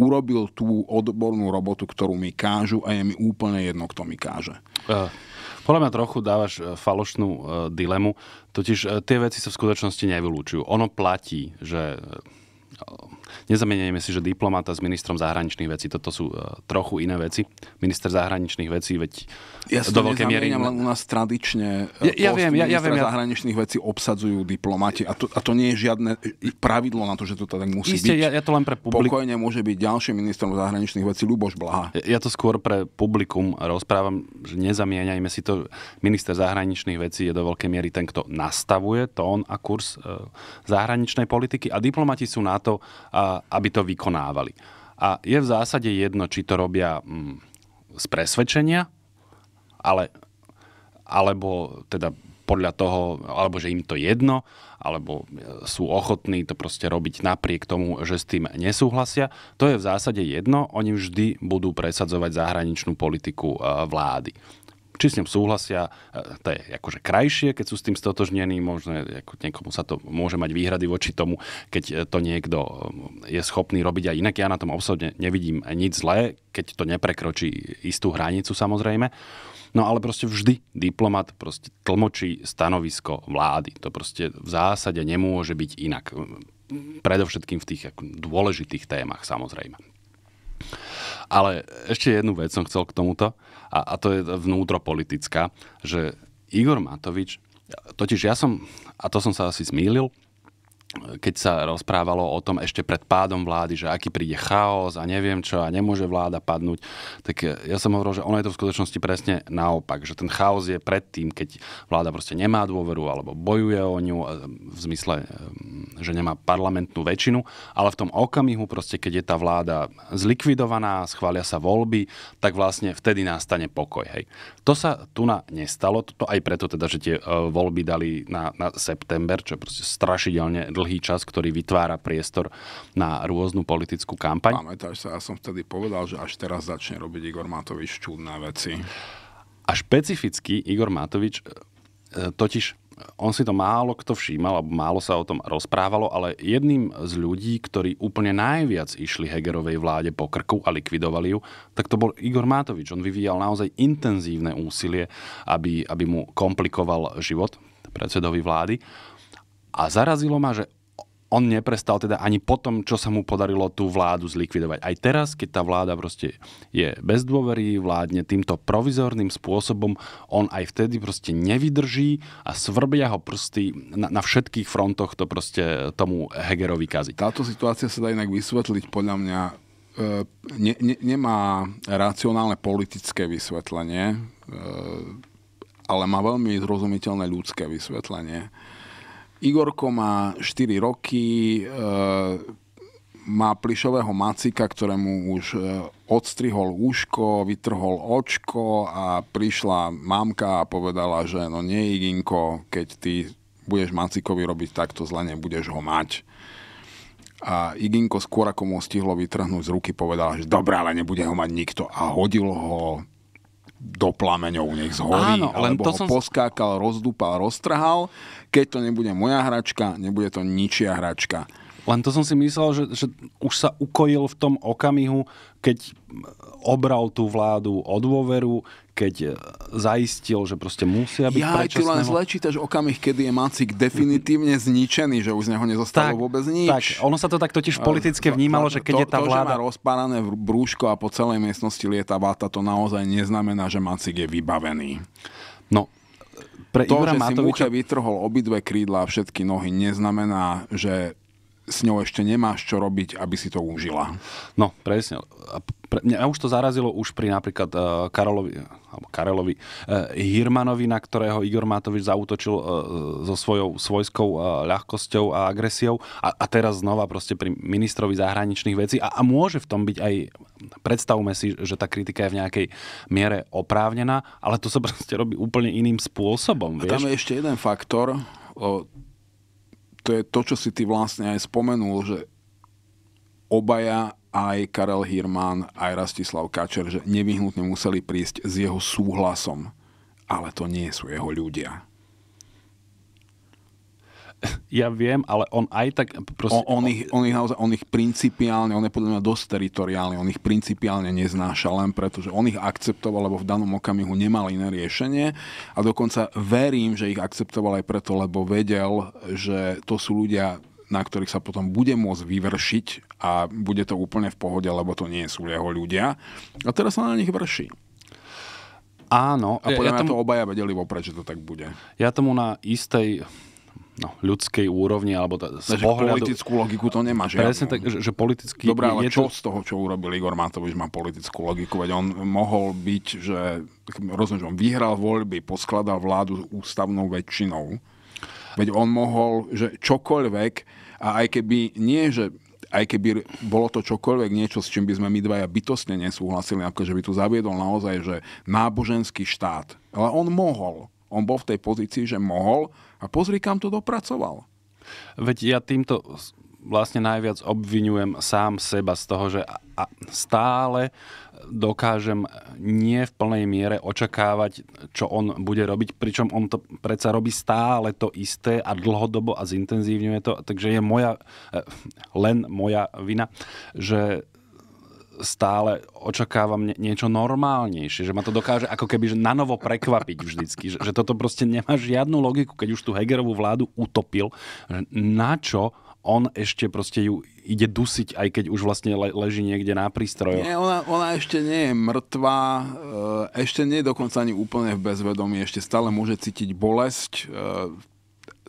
A: urobil tú odbornú robotu, ktorú mi kážu a je mi úplne jedno, kto mi káže.
B: Uh. Podľa mňa trochu dávaš e, falošnú e, dilemu, totiž tie veci sa v skutočnosti nevylúčujú. Ono platí, že um, Nezamenejme si, že diplomata s ministrom zahraničných vecí, toto sú e, trochu iné veci. Minister zahraničných vecí, veď ja do veľkej miery... len u nás
A: tradične e, ja, ja viem, ja, ja viem, ja...
B: zahraničných vecí obsadzujú diplomati a to, a to nie je
A: žiadne pravidlo na to, že to tak musí Iste, byť. Ja, ja
B: to len pre publik... Pokojne môže byť ďalším ministrom zahraničných vecí Luboš Blaha. Ja, ja to skôr pre publikum rozprávam, že nezamieňajme si to. Minister zahraničných vecí je do veľkej miery ten, kto nastavuje tón a kurz e, zahraničnej politiky a diplomati sú na to, aby to vykonávali. A je v zásade jedno, či to robia mm, z presvedčenia, ale, alebo teda podľa toho, alebo že im to jedno, alebo e, sú ochotní to proste robiť napriek tomu, že s tým nesúhlasia. To je v zásade jedno, oni vždy budú presadzovať zahraničnú politiku e, vlády či s ním súhlasia, e, to je akože krajšie, keď sú s tým stotožnení, možno ako niekomu sa to môže mať výhrady voči tomu, keď e, to niekto e, je schopný robiť a inak ja na tom osobne nevidím nič zlé, keď to neprekročí istú hranicu samozrejme. No ale proste vždy diplomat proste tlmočí stanovisko vlády. To proste v zásade nemôže byť inak. Predovšetkým v tých dôležitých témach samozrejme. Ale ešte jednu vec som chcel k tomuto a, a to je vnútropolitická, že Igor Matovič, totiž ja som, a to som sa asi zmýlil, keď sa rozprávalo o tom ešte pred pádom vlády, že aký príde chaos a neviem čo a nemôže vláda padnúť, tak ja som hovoril, že ono je to v skutočnosti presne naopak, že ten chaos je predtým, keď vláda proste nemá dôveru alebo bojuje o ňu e, v zmysle, e, že nemá parlamentnú väčšinu, ale v tom okamihu proste, keď je tá vláda zlikvidovaná, schvália sa voľby, tak vlastne vtedy nastane pokoj. Hej. To sa tu na nestalo, to aj preto teda, že tie e, voľby dali na, na september, čo je proste strašidelne dlhý čas, ktorý vytvára priestor na rôznu politickú kampaň.
A: Pamätáš sa, ja som vtedy povedal,
B: že až teraz začne robiť Igor Matovič čudné veci. A špecificky Igor Matovič e, totiž e, on si to málo kto všímal, alebo málo sa o tom rozprávalo, ale jedným z ľudí, ktorí úplne najviac išli Hegerovej vláde po krku a likvidovali ju, tak to bol Igor Matovič. On vyvíjal naozaj intenzívne úsilie, aby, aby mu komplikoval život predsedovi vlády. A zarazilo ma, že on neprestal teda ani po tom, čo sa mu podarilo tú vládu zlikvidovať. Aj teraz, keď tá vláda proste je bez dôvery, vládne týmto provizorným spôsobom, on aj vtedy proste nevydrží a svrbia ho prsty na, na všetkých frontoch to proste tomu Hegerovi kazí. Táto situácia sa dá inak vysvetliť podľa mňa e, ne, ne,
A: nemá racionálne politické vysvetlenie, e, ale má veľmi zrozumiteľné ľudské vysvetlenie Igorko má 4 roky, e, má plišového macika, ktorému už e, odstrihol úško, vytrhol očko a prišla mamka a povedala, že no nie Iginko, keď ty budeš macikovi robiť takto zle, nebudeš ho mať. A Iginko skôr ako mu stihlo vytrhnúť z ruky, povedala, že dobrá ale nebude ho mať nikto. A hodil ho do plameňov, nech zhorí. Áno, len to ho som... poskákal, rozdúpal, roztrhal keď to nebude moja hračka, nebude to ničia
B: hračka. Len to som si myslel, že, že už sa ukojil v tom okamihu, keď obral tú vládu o dôveru, keď e, zaistil, že proste musia byť ja, predčasného... ty len zle čítaš
A: okamih, kedy je
B: Macik definitívne zničený, že už z neho nezostalo tak, vôbec nič. Tak, ono sa to tak totiž e, politicky vnímalo, to, že keď to, je tá to, vláda... To,
A: že má brúško a po celej miestnosti lieta váta, to naozaj neznamená, že Macik je vybavený. No, pre to, Igora že Matoviča... si Mucha vytrhol obidve krídla a všetky nohy, neznamená, že
B: s ňou ešte nemáš čo robiť, aby si to užila. No, presne. Pre, mňa už to zarazilo už pri napríklad uh, Karolovi, alebo Karelovi uh, Hirmanovi, na ktorého Igor Matovič zautočil uh, so svojou svojskou uh, ľahkosťou a agresiou a, a teraz znova proste pri ministrovi zahraničných vecí a, a môže v tom byť aj, predstavme si, že tá kritika je v nejakej miere oprávnená, ale to sa proste robí úplne iným spôsobom. Vieš? A tam je
A: ešte jeden faktor, o,
B: to je to, čo si ty
A: vlastne aj spomenul, že obaja aj Karel Hirman, aj Rastislav Kačer, že nevyhnutne museli prísť s jeho súhlasom. Ale to nie sú jeho ľudia ja viem, ale on aj
B: tak... Proste,
A: on, on, ich, on, ich naozaj, on ich principiálne, on je podľa mňa dosť teritoriálny, on ich principiálne neznáša len preto, že on ich akceptoval, lebo v danom okamihu nemal iné riešenie a dokonca verím, že ich akceptoval aj preto, lebo vedel, že to sú ľudia na ktorých sa potom bude môcť vyvršiť a bude to úplne v pohode, lebo to nie sú jeho ľudia. A teraz sa na nich vrší.
B: Áno. A podľa ja, ja tomu, to
A: obaja vedeli vopred, že to tak bude.
B: Ja tomu na istej no, ľudskej úrovni, alebo t- z Takže pohľadu... politickú
A: logiku to nemá, že? Presne tak, že, že
B: politicky... Dobre, ale je čo to... z toho, čo urobil Igor Matovič, má
A: politickú logiku? Veď on mohol byť, že rozumiem, že on vyhral voľby, poskladal vládu ústavnou väčšinou. Veď on mohol, že čokoľvek, a aj keby nie, že aj keby bolo to čokoľvek niečo, s čím by sme my dvaja bytostne nesúhlasili, ako že by tu zaviedol naozaj, že náboženský štát. Ale on mohol. On bol v tej pozícii, že mohol, a pozri, kam to dopracoval.
B: Veď ja týmto vlastne najviac obvinujem sám seba z toho, že a stále dokážem nie v plnej miere očakávať, čo on bude robiť, pričom on to predsa robí stále to isté a dlhodobo a zintenzívňuje to, takže je moja, e, len moja vina, že stále očakávam niečo normálnejšie, že ma to dokáže ako keby že nanovo prekvapiť vždycky, že, že toto proste nemá žiadnu logiku, keď už tú Hegerovú vládu utopil, že na čo on ešte proste ju ide dusiť, aj keď už vlastne le- leží niekde na prístroju. Nie,
A: ona, ona ešte nie je mŕtvá, e, ešte nie je dokonca ani úplne v bezvedomí, ešte stále môže cítiť bolesť, e,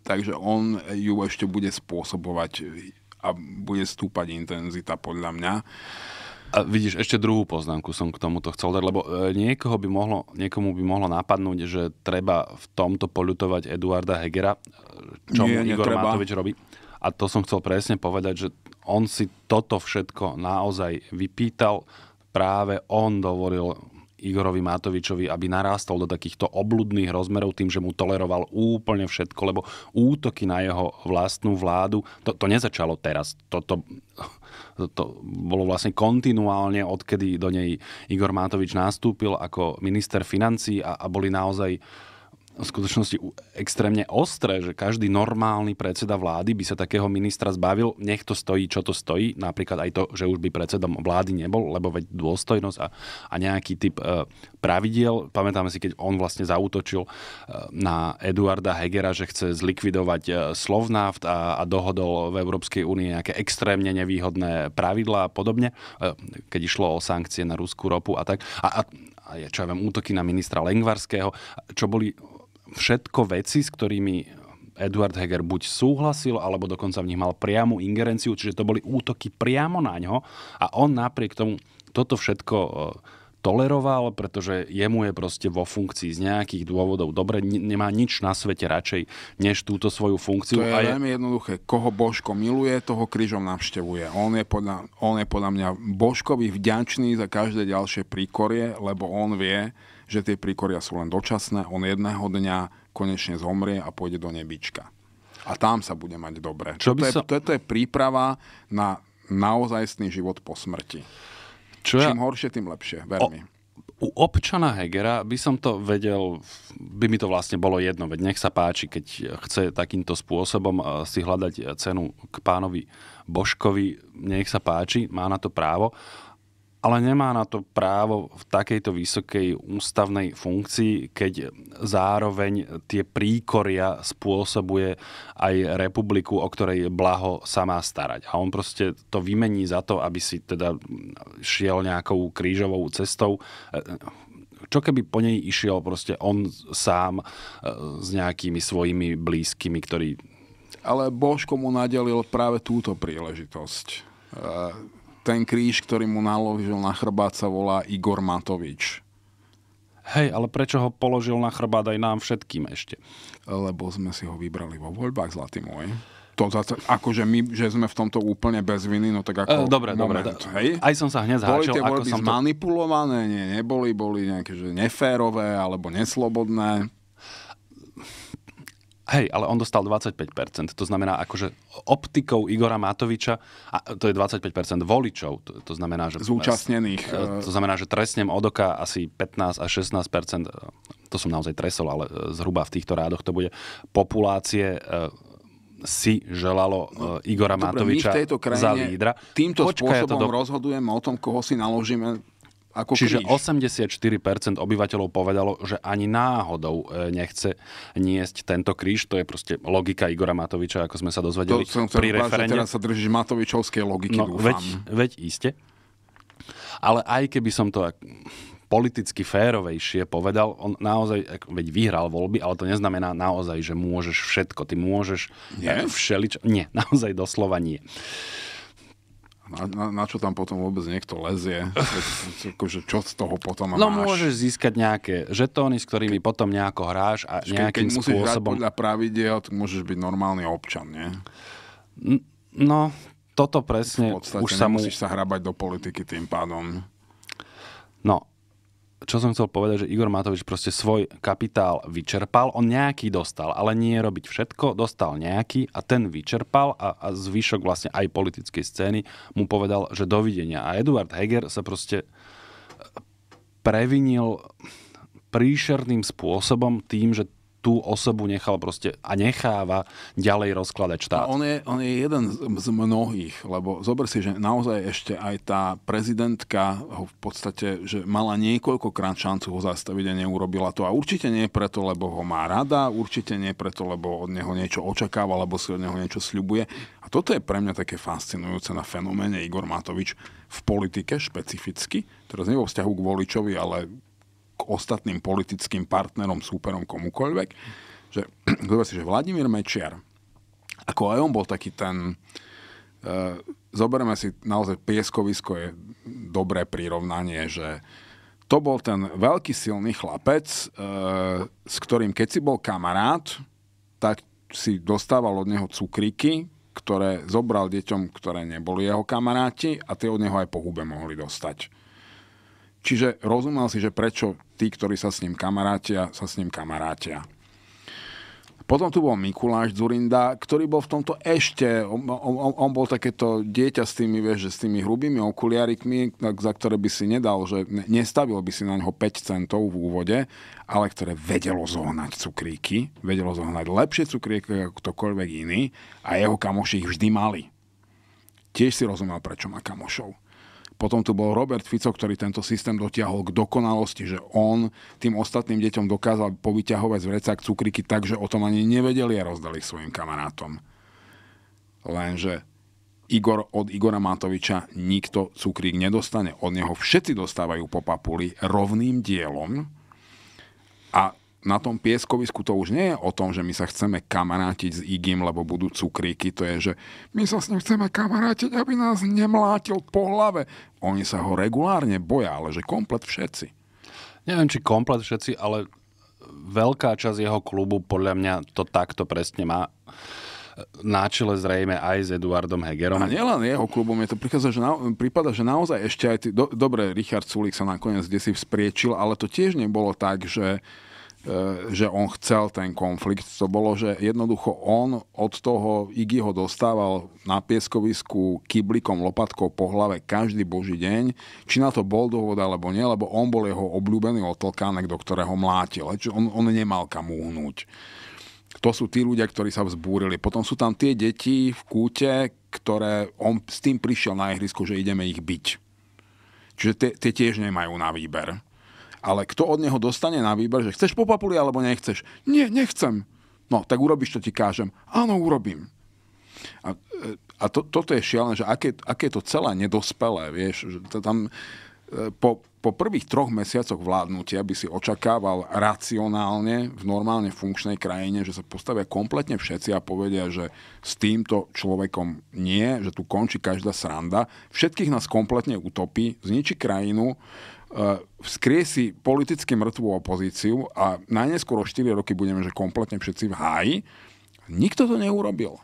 A: takže on ju ešte bude spôsobovať
B: a bude stúpať intenzita podľa mňa. A vidíš, ešte druhú poznámku som k tomuto chcel dať, lebo e, niekoho by mohlo, niekomu by mohlo napadnúť, že treba v tomto poľutovať Eduarda Hegera, e, čo Nie, Igor netreba. Matovič robí. A to som chcel presne povedať, že on si toto všetko naozaj vypýtal, práve on dovolil Igorovi Matovičovi, aby narástol do takýchto obludných rozmerov tým, že mu toleroval úplne všetko, lebo útoky na jeho vlastnú vládu, to, to nezačalo teraz. Toto to bolo vlastne kontinuálne, odkedy do nej Igor Mátovič nastúpil ako minister financí a, a boli naozaj v skutočnosti extrémne ostré, že každý normálny predseda vlády by sa takého ministra zbavil, nech to stojí, čo to stojí, napríklad aj to, že už by predsedom vlády nebol, lebo veď dôstojnosť a, a nejaký typ e, pravidiel. Pamätáme si, keď on vlastne zautočil e, na Eduarda Hegera, že chce zlikvidovať e, Slovnaft a, a dohodol v Európskej únii nejaké extrémne nevýhodné pravidlá a podobne, e, keď išlo o sankcie na ruskú ropu a tak. A, a, a čo ja viem, útoky na ministra Lengvarského, čo boli všetko veci, s ktorými Eduard Heger buď súhlasil, alebo dokonca v nich mal priamu ingerenciu, čiže to boli útoky priamo na ňo a on napriek tomu toto všetko e, toleroval, pretože jemu je proste vo funkcii z nejakých dôvodov dobre, nemá nič na svete radšej, než túto svoju funkciu. To je, a je...
A: veľmi jednoduché. Koho Božko miluje, toho krížom navštevuje. On je, podľa, on je podľa mňa Božkovi vďačný za každé ďalšie príkorie, lebo on vie, že tie príkoria sú len dočasné, on jedného dňa konečne zomrie a pôjde do nebička. A tam sa bude mať dobre. Čo by toto, sa... je, toto je príprava na naozajstný život po smrti. Čo Čím ja... horšie, tým lepšie, ver mi.
B: U občana Hegera by som to vedel, by mi to vlastne bolo jedno, veď nech sa páči, keď chce takýmto spôsobom e, si hľadať cenu k pánovi Božkovi, nech sa páči, má na to právo ale nemá na to právo v takejto vysokej ústavnej funkcii, keď zároveň tie príkoria spôsobuje aj republiku, o ktorej Blaho sa má starať. A on proste to vymení za to, aby si teda šiel nejakou krížovou cestou. Čo keby po nej išiel proste on sám e, s nejakými svojimi blízkymi, ktorí...
A: Ale Božko mu nadelil práve túto príležitosť e, ten kríž, ktorý mu naložil na chrbát, sa volá Igor Matovič. Hej, ale prečo ho položil na chrbát aj nám všetkým ešte? Lebo sme si ho vybrali vo voľbách, zlatý môj. To zase, akože my, že sme v tomto úplne bez viny, no tak ako... E, dobre, dobre. Hej? Aj som sa hneď zháčil, Boli tie voľby ako som zmanipulované, to... nie, neboli, boli nejaké že neférové alebo neslobodné.
B: Hej, ale on dostal 25%. To znamená, akože optikou Igora Matoviča, a to je 25% voličov, to, to znamená, že... Zúčastnených. E, e, to znamená, že trestnem od oka asi 15 až 16%, to som naozaj tresol, ale e, zhruba v týchto rádoch to bude, populácie si želalo Igora Dobre, Matoviča krajine, za lídra. Týmto Počkaj, spôsobom ja to do...
A: rozhodujeme o tom, koho si naložíme
B: ako Čiže kríž. 84% obyvateľov povedalo, že ani náhodou e, nechce niesť tento kríž. To je proste logika Igora Matoviča, ako sme sa dozvedeli to pri referende. Teraz sa držíš Matovičovskej logiky, no, dúfam. Veď, veď iste. Ale aj keby som to politicky férovejšie povedal, on naozaj, veď vyhral voľby, ale to neznamená naozaj, že môžeš všetko. Ty môžeš nie? Nie, naozaj doslova nie. A na, na čo tam potom vôbec niekto lezie?
A: akože čo z toho potom no, máš? No
B: môžeš získať nejaké žetóny, s ktorými Ke, potom nejako hráš a nejakým keď, keď spôsobom... Keď
A: musíš pravidel, tak môžeš byť normálny občan, nie?
B: No, toto presne... V podstate už sa mu... sa
A: hrabať do politiky tým pádom.
B: No, čo som chcel povedať, že Igor Matovič proste svoj kapitál vyčerpal, on nejaký dostal, ale nie robiť všetko, dostal nejaký a ten vyčerpal a, a zvyšok vlastne aj politickej scény mu povedal, že dovidenia. A Eduard Heger sa proste eh, previnil príšerným spôsobom tým, že tú osobu nechal proste a necháva ďalej rozkladať štát.
A: on je, on je jeden z mnohých, lebo zober si, že naozaj ešte aj tá prezidentka ho v podstate, že mala niekoľkokrát šancu ho zastaviť a neurobila to. A určite nie preto, lebo ho má rada, určite nie preto, lebo od neho niečo očakáva, alebo si od neho niečo sľubuje. A toto je pre mňa také fascinujúce na fenoméne Igor Matovič v politike špecificky, teraz nie vo vzťahu k voličovi, ale k ostatným politickým partnerom, súperom, komukoľvek. Že, zober si, že Vladimír Mečiar, ako aj on bol taký ten... E, zoberieme si naozaj pieskovisko je dobré prirovnanie, že to bol ten veľký silný chlapec, e, s ktorým keď si bol kamarát, tak si dostával od neho cukriky, ktoré zobral deťom, ktoré neboli jeho kamaráti a tie od neho aj po hube mohli dostať. Čiže rozumel si, že prečo tí, ktorí sa s ním kamarátia, sa s ním kamarátia. Potom tu bol Mikuláš Zurinda, ktorý bol v tomto ešte, on, on, on bol takéto dieťa s tými, vieš, s tými hrubými okuliarikmi, za ktoré by si nedal, že nestavil by si na neho 5 centov v úvode, ale ktoré vedelo zohnať cukríky, vedelo zohnať lepšie cukríky ako ktokoľvek iný a jeho kamoši ich vždy mali. Tiež si rozumel, prečo má kamošov. Potom tu bol Robert Fico, ktorý tento systém dotiahol k dokonalosti, že on tým ostatným deťom dokázal povyťahovať z vrecák cukriky tak, že o tom ani nevedeli a rozdali svojim kamarátom. Lenže Igor od Igora Matoviča nikto cukrík nedostane. Od neho všetci dostávajú po papuli rovným dielom a na tom pieskovisku to už nie je o tom, že my sa chceme kamarátiť s Igim, lebo budú cukríky. To je, že my sa s ním chceme kamarátiť, aby nás nemlátil po hlave.
B: Oni sa ho regulárne boja, ale že komplet všetci. Neviem, či komplet všetci, ale veľká časť jeho klubu podľa mňa to takto presne má na čele zrejme aj s Eduardom
A: Hegerom. A nielen jeho klubom, je to prichádza, že na, prípada, že naozaj ešte aj... Tí, do, dobre, Richard Sulik sa nakoniec kde si vzpriečil, ale to tiež nebolo tak, že E, že on chcel ten konflikt. To bolo, že jednoducho on od toho ho dostával na pieskovisku kyblikom, lopatkou po hlave každý boží deň, či na to bol dôvod alebo nie, lebo on bol jeho obľúbený otlkánek, do ktorého mlátil. Čiže on, on nemal kam uhnúť. To sú tí ľudia, ktorí sa vzbúrili. Potom sú tam tie deti v kúte, ktoré on s tým prišiel na ihrisko, že ideme ich byť. Čiže tie, tie tiež nemajú na výber ale kto od neho dostane na výber, že chceš papuli alebo nechceš? Nie, nechcem. No, tak urobíš, čo ti kážem. Áno, urobím. A, e, a to, toto je šialené, že aké, aké je to celé nedospelé, vieš, že to tam e, po, po prvých troch mesiacoch vládnutia by si očakával racionálne v normálne funkčnej krajine, že sa postavia kompletne všetci a povedia, že s týmto človekom nie, že tu končí každá sranda, všetkých nás kompletne utopí, zničí krajinu, Eh, vzkriesi politicky mŕtvú opozíciu a najneskôr o 4 roky budeme, že kompletne všetci v háji. Nikto to neurobil.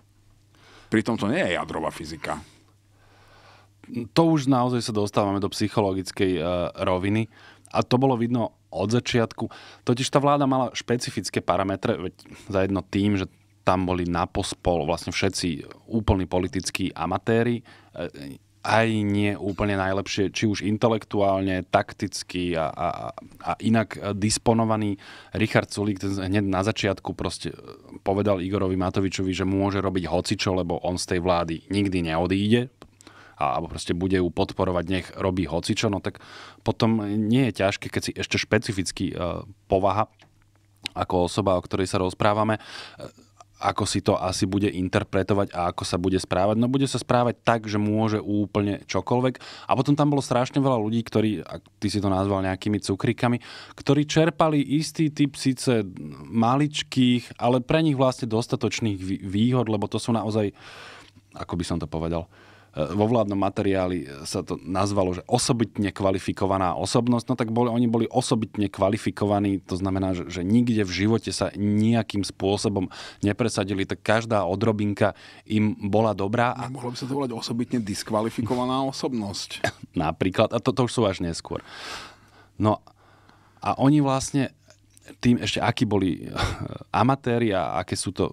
A: Pritom to nie je jadrová fyzika.
B: To už naozaj sa dostávame do psychologickej uh, roviny a to bolo vidno od začiatku. Totiž tá vláda mala špecifické parametre, veď za jedno tým, že tam boli na pospol vlastne všetci úplní politickí amatéri. Eh, aj nie úplne najlepšie, či už intelektuálne, takticky a, a, a inak disponovaný. Richard Sulík ten hneď na začiatku proste e, povedal Igorovi Matovičovi, že môže robiť hocičo, lebo on z tej vlády nikdy neodíde, alebo proste bude ju podporovať, nech robí hocičo, no tak potom nie je ťažké, keď si ešte špecificky e, povaha ako osoba, o ktorej sa rozprávame, e, ako si to asi bude interpretovať a ako sa bude správať. No bude sa správať tak, že môže úplne čokoľvek. A potom tam bolo strašne veľa ľudí, ktorí, a ty si to nazval nejakými cukrikami, ktorí čerpali istý typ síce maličkých, ale pre nich vlastne dostatočných výhod, lebo to sú naozaj, ako by som to povedal, uh, Eh, vo vládnom materiáli eh, sa to nazvalo, že osobitne kvalifikovaná osobnosť, no tak boli, oni boli osobitne kvalifikovaní, to znamená, že, že nikde v živote sa nejakým spôsobom nepresadili, tak každá odrobinka im bola dobrá. A... Mohlo
A: by sa to volať osobitne diskvalifikovaná osobnosť.
B: Napríklad, a to, to už sú až neskôr. No a oni vlastne tým ešte, akí boli eh, amatéri a aké sú to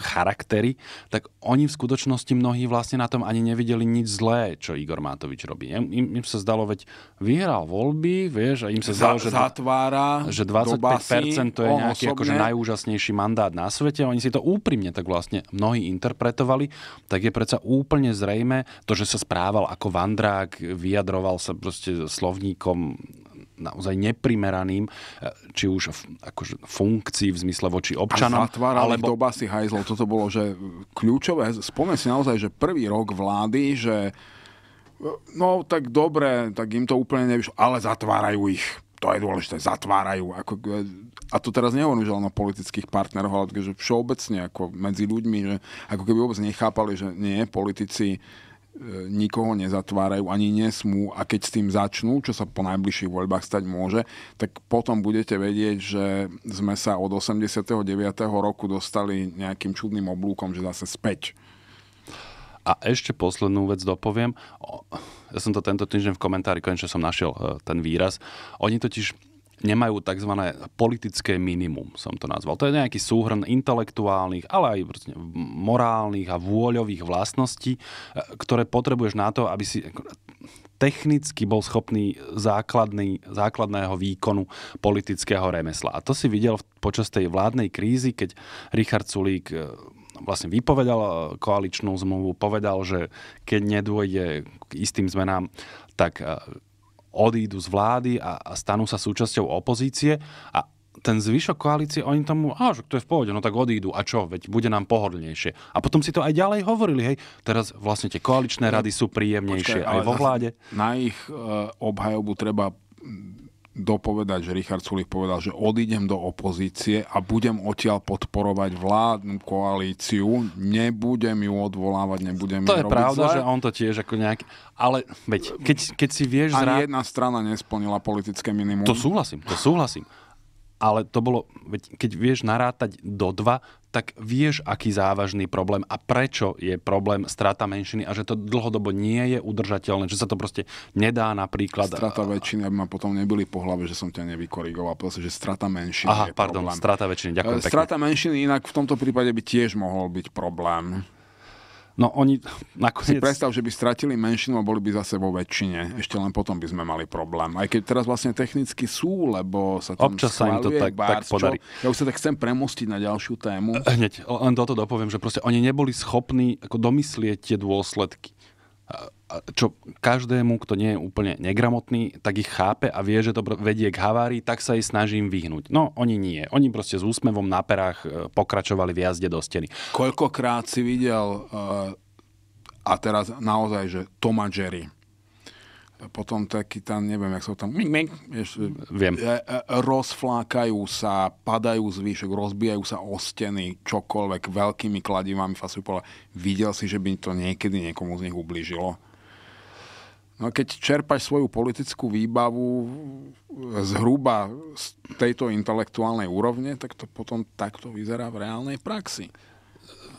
B: charaktery, tak oni v skutočnosti mnohí vlastne na tom ani nevideli nič zlé, čo Igor Matovič robí. Im, im sa zdalo, veď vyhral voľby, vieš, a im sa zdalo, že,
A: zatvára že 25% basy, to je nejaký akože osobne. akože
B: najúžasnejší mandát na svete. Oni si to úprimne tak vlastne mnohí interpretovali, tak je predsa úplne zrejme to, že sa správal ako vandrák, vyjadroval sa proste slovníkom naozaj neprimeraným, e, či už akože funkcii v zmysle voči občanom. A zatvárali alebo... doba si hajzlov. Toto bolo že e, kľúčové. Spomeň si naozaj, že
A: prvý rok vlády, že e, no tak dobre, tak im to úplne nevyšlo, ale zatvárajú ich. To je dôležité, zatvárajú. Ako, a to teraz nehovorím, že len o politických partnerov, ale že všeobecne ako medzi ľuďmi, že ako keby vôbec nechápali, že nie, politici E, nikoho nezatvárajú, ani nesmú a keď s tým začnú, čo sa po najbližších voľbách stať môže, tak potom budete vedieť, že sme sa od 89.
B: roku dostali nejakým čudným oblúkom, že zase späť. A ešte poslednú vec dopoviem. Ja som to tento týždeň v komentári konečne som našiel e, ten výraz. Oni totiž nemajú tzv. politické minimum, som to nazval. To je nejaký súhrn intelektuálnych, ale aj morálnych a vôľových vlastností, e, ktoré potrebuješ na to, aby si technicky bol schopný základný, základného výkonu politického remesla. A to si videl počas tej vládnej krízy, keď Richard Sulík e, vlastne vypovedal e, koaličnú zmluvu, povedal, že keď nedôjde k istým zmenám, tak odídu z vlády a, a stanú sa súčasťou opozície a ten zvyšok koalície, oni tomu, a že to je v pohode, no tak odídu a čo, veď bude nám pohodlnejšie. A potom si to aj ďalej hovorili, hej, teraz vlastne tie koaličné rady sú príjemnejšie Počkaj, aj vo vláde.
A: Na, ich e, obhajobu treba dopovedať, že Richard Sulik povedal, že odídem do opozície a budem odtiaľ podporovať vládnu koalíciu, nebudem ju odvolávať, nebudem To je pravda, zle. že on
B: to tiež ako nejak... Ale veď, keď, keď si vieš... Ani zra... jedna strana nesplnila politické minimum. To súhlasím, to súhlasím ale to bolo, keď vieš narátať do dva, tak vieš, aký závažný problém a prečo je problém strata menšiny a že to dlhodobo nie je udržateľné, že sa to proste nedá napríklad... Strata väčšiny,
A: aby ma potom neboli po hlave, že som ťa nevykorigoval, proste, že strata menšiny Aha, je pardon, problém. strata väčšiny, ďakujem eh, Strata pekne. menšiny inak v tomto prípade by tiež mohol byť problém, No oni nakoniec... Si predstav, že by stratili menšinu a boli by zase vo väčšine. Ešte len potom by sme mali problém. Aj keď teraz vlastne technicky sú, lebo sa tam Občas sa im to tak, bárs, tak podarí. Čo? Ja už sa tak chcem premostiť na ďalšiu tému.
B: Hneď, len toto dopoviem, že proste oni neboli schopní ako domyslieť tie dôsledky čo každému, kto nie je úplne negramotný, tak ich chápe a vie, že to vedie k havárii, tak sa jej snažím vyhnúť. No, oni nie. Oni proste s úsmevom na perách e, pokračovali v jazde do steny. Koľkokrát si videl, e,
A: a teraz naozaj, že toma Jerry potom taký tam, neviem, jak sa tam mink, mink, ešte, Viem. E, e, rozflákajú sa, padajú z výšok, rozbijajú sa o steny, čokoľvek, veľkými kladivami fasujú pole. Videl si, že by to niekedy niekomu z nich ubližilo? No keď čerpaš svoju politickú výbavu zhruba z tejto intelektuálnej úrovne, tak to potom takto vyzerá v reálnej praxi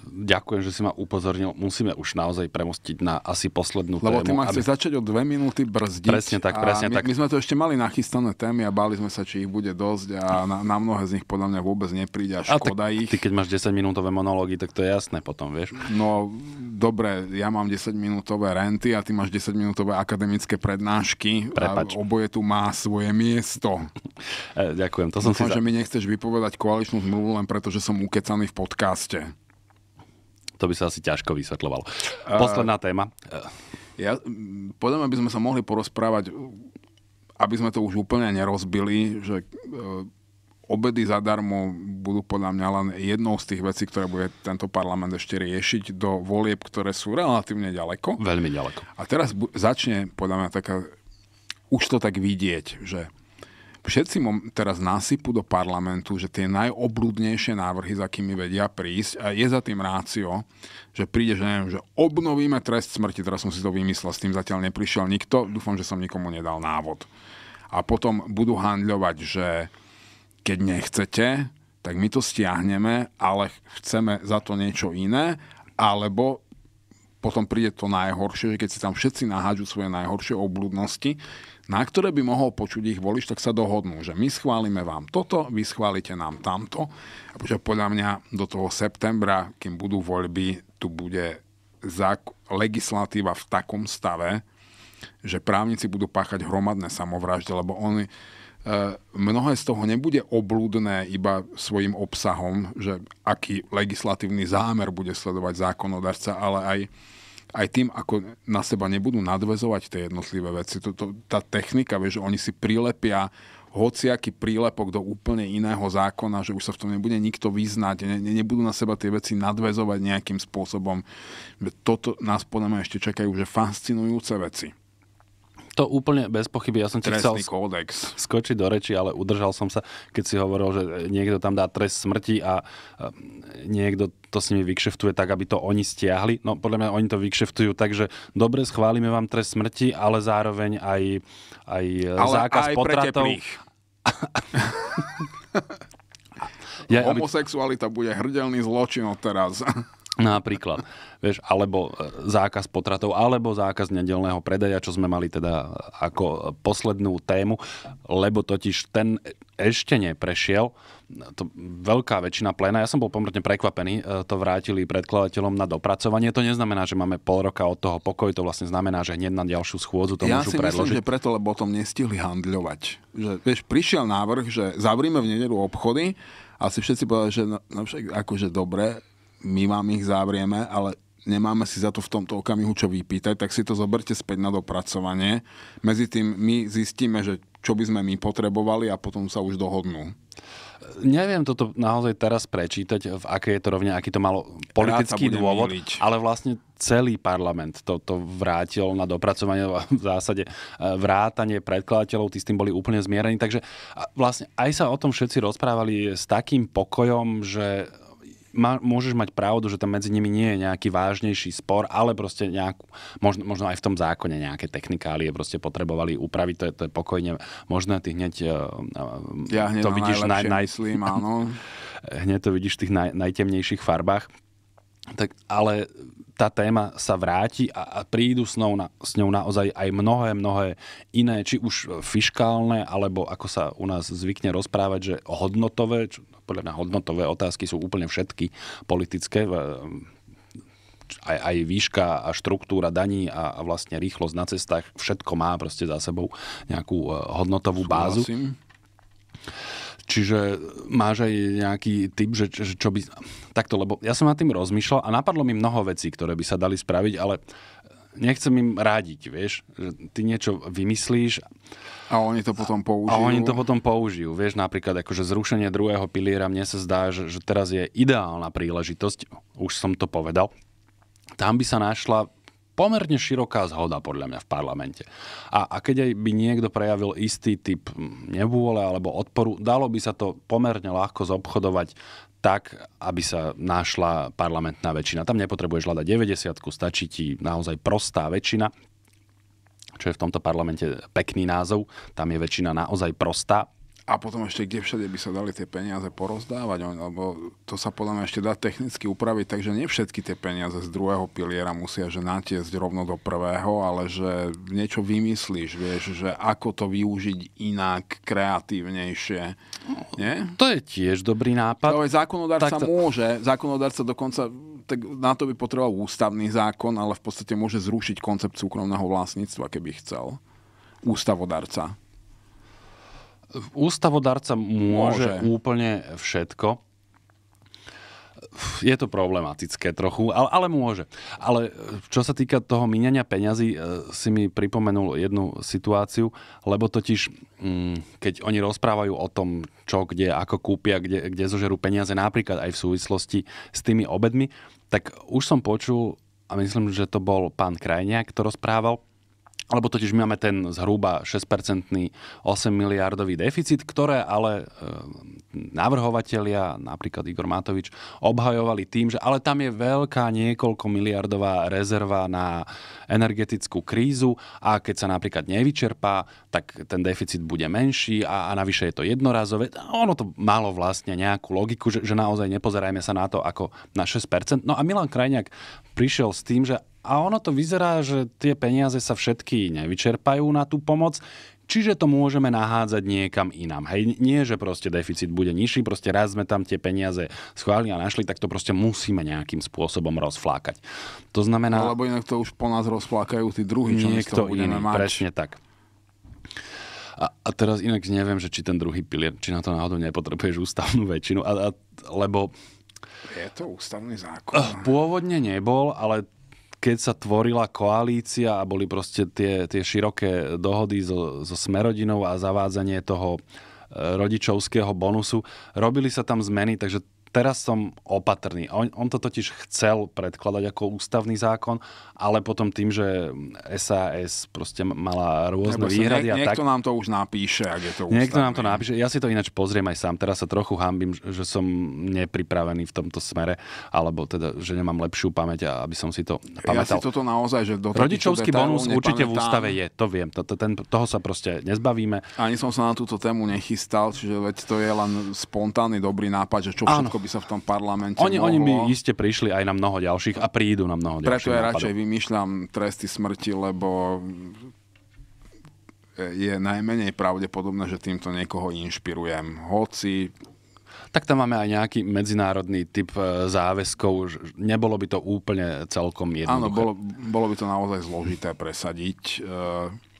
B: ďakujem, že si ma upozornil. Musíme už naozaj premostiť na asi poslednú Lebo tému. Lebo ty ma aby... začať o dve minúty brzdiť. Presne tak, presne my, tak. My sme to
A: ešte mali nachystané témy a báli sme sa, či ich bude dosť a na, na mnohé z nich podľa mňa vôbec nepríde a škoda a tak, ich. Ty keď máš 10 minútové monológy, tak to je jasné potom, vieš. No, dobre, ja mám 10 minútové renty a ty máš 10 minútové akademické prednášky. Prepač. A oboje tu má svoje miesto.
B: E, ďakujem, to som Myslím, si... za... že mi
A: nechceš vypovedať koaličnú zmluvu len preto, že som ukecaný v podcaste to by sa asi ťažko vysvetľovalo. Posledná uh, téma. Ja, podľa mňa by sme sa mohli porozprávať, aby sme to už úplne nerozbili, že e, obedy zadarmo budú podľa mňa len jednou z tých vecí, ktoré bude tento parlament ešte riešiť do volieb, ktoré sú relatívne ďaleko. Veľmi ďaleko. A teraz bu- začne podľa mňa taká, už to tak vidieť, že všetci teraz nasypu do parlamentu, že tie najobrudnejšie návrhy, za kými vedia prísť, a je za tým rácio, že príde, že neviem, že obnovíme trest smrti, teraz som si to vymyslel, s tým zatiaľ neprišiel nikto, dúfam, že som nikomu nedal návod. A potom budú handľovať, že keď nechcete, tak my to stiahneme, ale chceme za to niečo iné, alebo potom príde to najhoršie, že keď si tam všetci nahádžu svoje najhoršie obľudnosti na ktoré by mohol počuť ich volič, tak sa dohodnú, že my schválime vám toto, vy schválite nám tamto. A podľa mňa do toho septembra, kým budú voľby, tu bude legislatíva v takom stave, že právnici budú páchať hromadné samovražde, lebo oni, e, mnohé z toho nebude oblúdne iba svojim obsahom, že aký legislatívny zámer bude sledovať zákonodarca, ale aj aj tým, ako na seba nebudú nadvezovať tie jednotlivé veci. Toto, tá technika, vieš, oni si prilepia hociaký prílepok do úplne iného zákona, že už sa v tom nebude nikto vyznať, ne, ne, nebudú na seba tie veci nadvezovať nejakým spôsobom. Toto nás podľa mňa ešte čakajú, že fascinujúce veci.
B: To úplne bez pochyby. Ja som ti chcel kódex. skočiť do reči, ale udržal som sa, keď si hovoril, že niekto tam dá trest smrti a niekto to s nimi vykšeftuje tak, aby to oni stiahli. No podľa mňa oni to vykšeftujú, takže dobre, schválime vám trest smrti, ale zároveň aj, aj ale zákaz aj potratov. ja,
A: homosexualita bude hrdelný zločin od teraz.
B: Napríklad, vieš, alebo e, zákaz potratov, alebo zákaz nedelného predaja, čo sme mali teda e, ako e, poslednú tému, lebo totiž ten ešte neprešiel, to veľká väčšina pléna, ja som bol pomerne prekvapený, to vrátili predkladateľom na dopracovanie, to neznamená, že máme pol roka od toho pokoj, to vlastne znamená, že hneď na ďalšiu schôdzu to ja môžu si predložiť. Myslím, že
A: preto, lebo o tom nestihli handľovať. Že, vieš, prišiel návrh, že zavrime v nedelu obchody, a si všetci povedali, že no, no však akože dobre, my vám ich zavrieme, ale nemáme si za to v tomto okamihu čo vypýtať, tak si to zoberte späť na dopracovanie. Medzi tým my zistíme, že
B: čo by sme my potrebovali a potom sa už dohodnú. Neviem toto naozaj teraz prečítať, v akej je to rovne, aký to malo politický dôvod, miliť. ale vlastne celý parlament to, to vrátil na dopracovanie v zásade e, vrátanie predkladateľov, tí s tým boli úplne zmierení, takže vlastne aj sa o tom všetci rozprávali s takým pokojom, že ma, môžeš mať pravdu, že tam medzi nimi nie je nejaký vážnejší spor, ale proste nejakú, možno, možno aj v tom zákone nejaké technikálie proste potrebovali upraviť, to je, to je pokojne možné, ty hneď uh, ja hneď to vidíš naj, naj, myslím, áno. hneď to vidíš v tých naj, najtemnejších farbách. Tak, ale tá téma sa vráti a, a prídu s ňou, na, s ňou naozaj aj mnohé, mnohé iné, či už fiškálne, alebo ako sa u nás zvykne rozprávať, že hodnotové, čo, podľa mňa hodnotové otázky sú úplne všetky politické aj, aj výška a štruktúra daní a, a vlastne rýchlosť na cestách, všetko má proste za sebou nejakú e, hodnotovú bázu. Súhlasím. Čiže máš aj nejaký typ, že, že čo by... Takto, lebo ja som nad tým rozmýšľal a napadlo mi mnoho vecí, ktoré by sa dali spraviť, ale uh, nechcem im rádiť, vieš, že ty niečo vymyslíš. A oni to potom použijú. A oni to potom použijú, vieš, napríklad akože zrušenie druhého piliera, mne sa zdá, že, že teraz je ideálna príležitosť, už som to povedal, tam by sa našla pomerne široká zhoda podľa mňa v parlamente. A, a keď aj by niekto prejavil istý typ nevôle alebo odporu, dalo by sa to pomerne ľahko zobchodovať tak, aby sa našla parlamentná väčšina. Tam nepotrebuješ hľadať 90, stačí ti naozaj prostá väčšina, čo je v tomto parlamente pekný názov. Tam je väčšina naozaj prostá
A: a potom ešte kde všade by sa dali tie peniaze porozdávať, lebo to sa podľa mňa ešte dá technicky upraviť, takže nie všetky tie peniaze z druhého piliera musia že natiesť rovno do prvého, ale že niečo vymyslíš, vieš, že ako to využiť inak, kreatívnejšie. Nie? To je tiež dobrý nápad. To je, zákonodárca to... môže, zákonodárca dokonca tak na to by potreboval ústavný zákon, ale v podstate môže zrušiť koncept súkromného vlastníctva, keby chcel. Ústavodarca
B: ústavodarca môže, môže úplne všetko. Je to problematické trochu, ale, ale môže. Ale eh, čo sa týka toho minania peňazí, eh, si mi pripomenul jednu situáciu, lebo totiž, mm, keď oni rozprávajú o tom, čo, kde, ako kúpia, kde, kde zožerú peniaze, napríklad aj v súvislosti s tými obedmi, tak už som počul, a myslím, že to bol pán Krajniak, ktorý rozprával, lebo totiž my máme ten zhruba 6-percentný 8 miliardový deficit, ktoré ale e, navrhovatelia, napríklad Igor Matovič, obhajovali tým, že ale tam je veľká niekoľko miliardová rezerva na energetickú krízu a keď sa napríklad nevyčerpá, tak ten deficit bude menší a, a navyše je to jednorazové. Ono to malo vlastne nejakú logiku, že, že naozaj nepozerajme sa na to ako na 6%. No a Milan Krajňák prišiel s tým, že a ono to vyzerá, že tie peniaze sa všetky nevyčerpajú na tú pomoc, čiže to môžeme nahádzať niekam inám. Hej, nie, že proste deficit bude nižší, proste raz sme tam tie peniaze schválili a našli, tak to proste musíme nejakým spôsobom rozflákať. To znamená... Alebo no, inak to
A: už po nás rozflákajú tí druhí, čo niekto iný, mať. presne
B: tak. A, a teraz inak neviem, že či ten druhý pilier, či na to náhodou nepotrebuješ ústavnú väčšinu, a, a, lebo...
A: Je to ústavný zákon.
B: Pôvodne nebol, ale keď sa tvorila koalícia a boli proste tie, tie široké dohody so, so Smerodinou a zavádzanie toho eh, rodičovského bonusu, robili sa tam zmeny, takže Teraz som opatrný. On, on to totiž chcel predkladať ako ústavný zákon, ale potom tým, že SAS proste mala rôzne Nebo výhrady. Nie, niekto
A: a tak, nám to už napíše, ak je to ústavný. Niekto nám
B: to napíše. Ja si to ináč pozriem aj sám. Teraz sa trochu hambím, že som nepripravený v tomto smere, alebo teda, že nemám lepšiu pamäť, aby som si to pamätal. Ja si
A: toto naozaj, že do Rodičovský bonus určite v ústave je,
B: to viem. Toho sa proste nezbavíme.
A: Ani som sa na túto tému nechystal, čiže veď to je len spontánny dobrý nápad, že čo všetko by sa
B: v tom parlamente oni, mohlo. Oni by iste prišli aj na mnoho ďalších a prídu na mnoho ďalších. Preto ja radšej
A: vymýšľam tresty smrti, lebo je najmenej
B: pravdepodobné, že týmto niekoho inšpirujem. Hoci tak tam máme aj nejaký medzinárodný typ e, záväzkov. Nebolo by to úplne celkom jednoduché. Áno, bolo,
A: bolo by to naozaj zložité presadiť. E-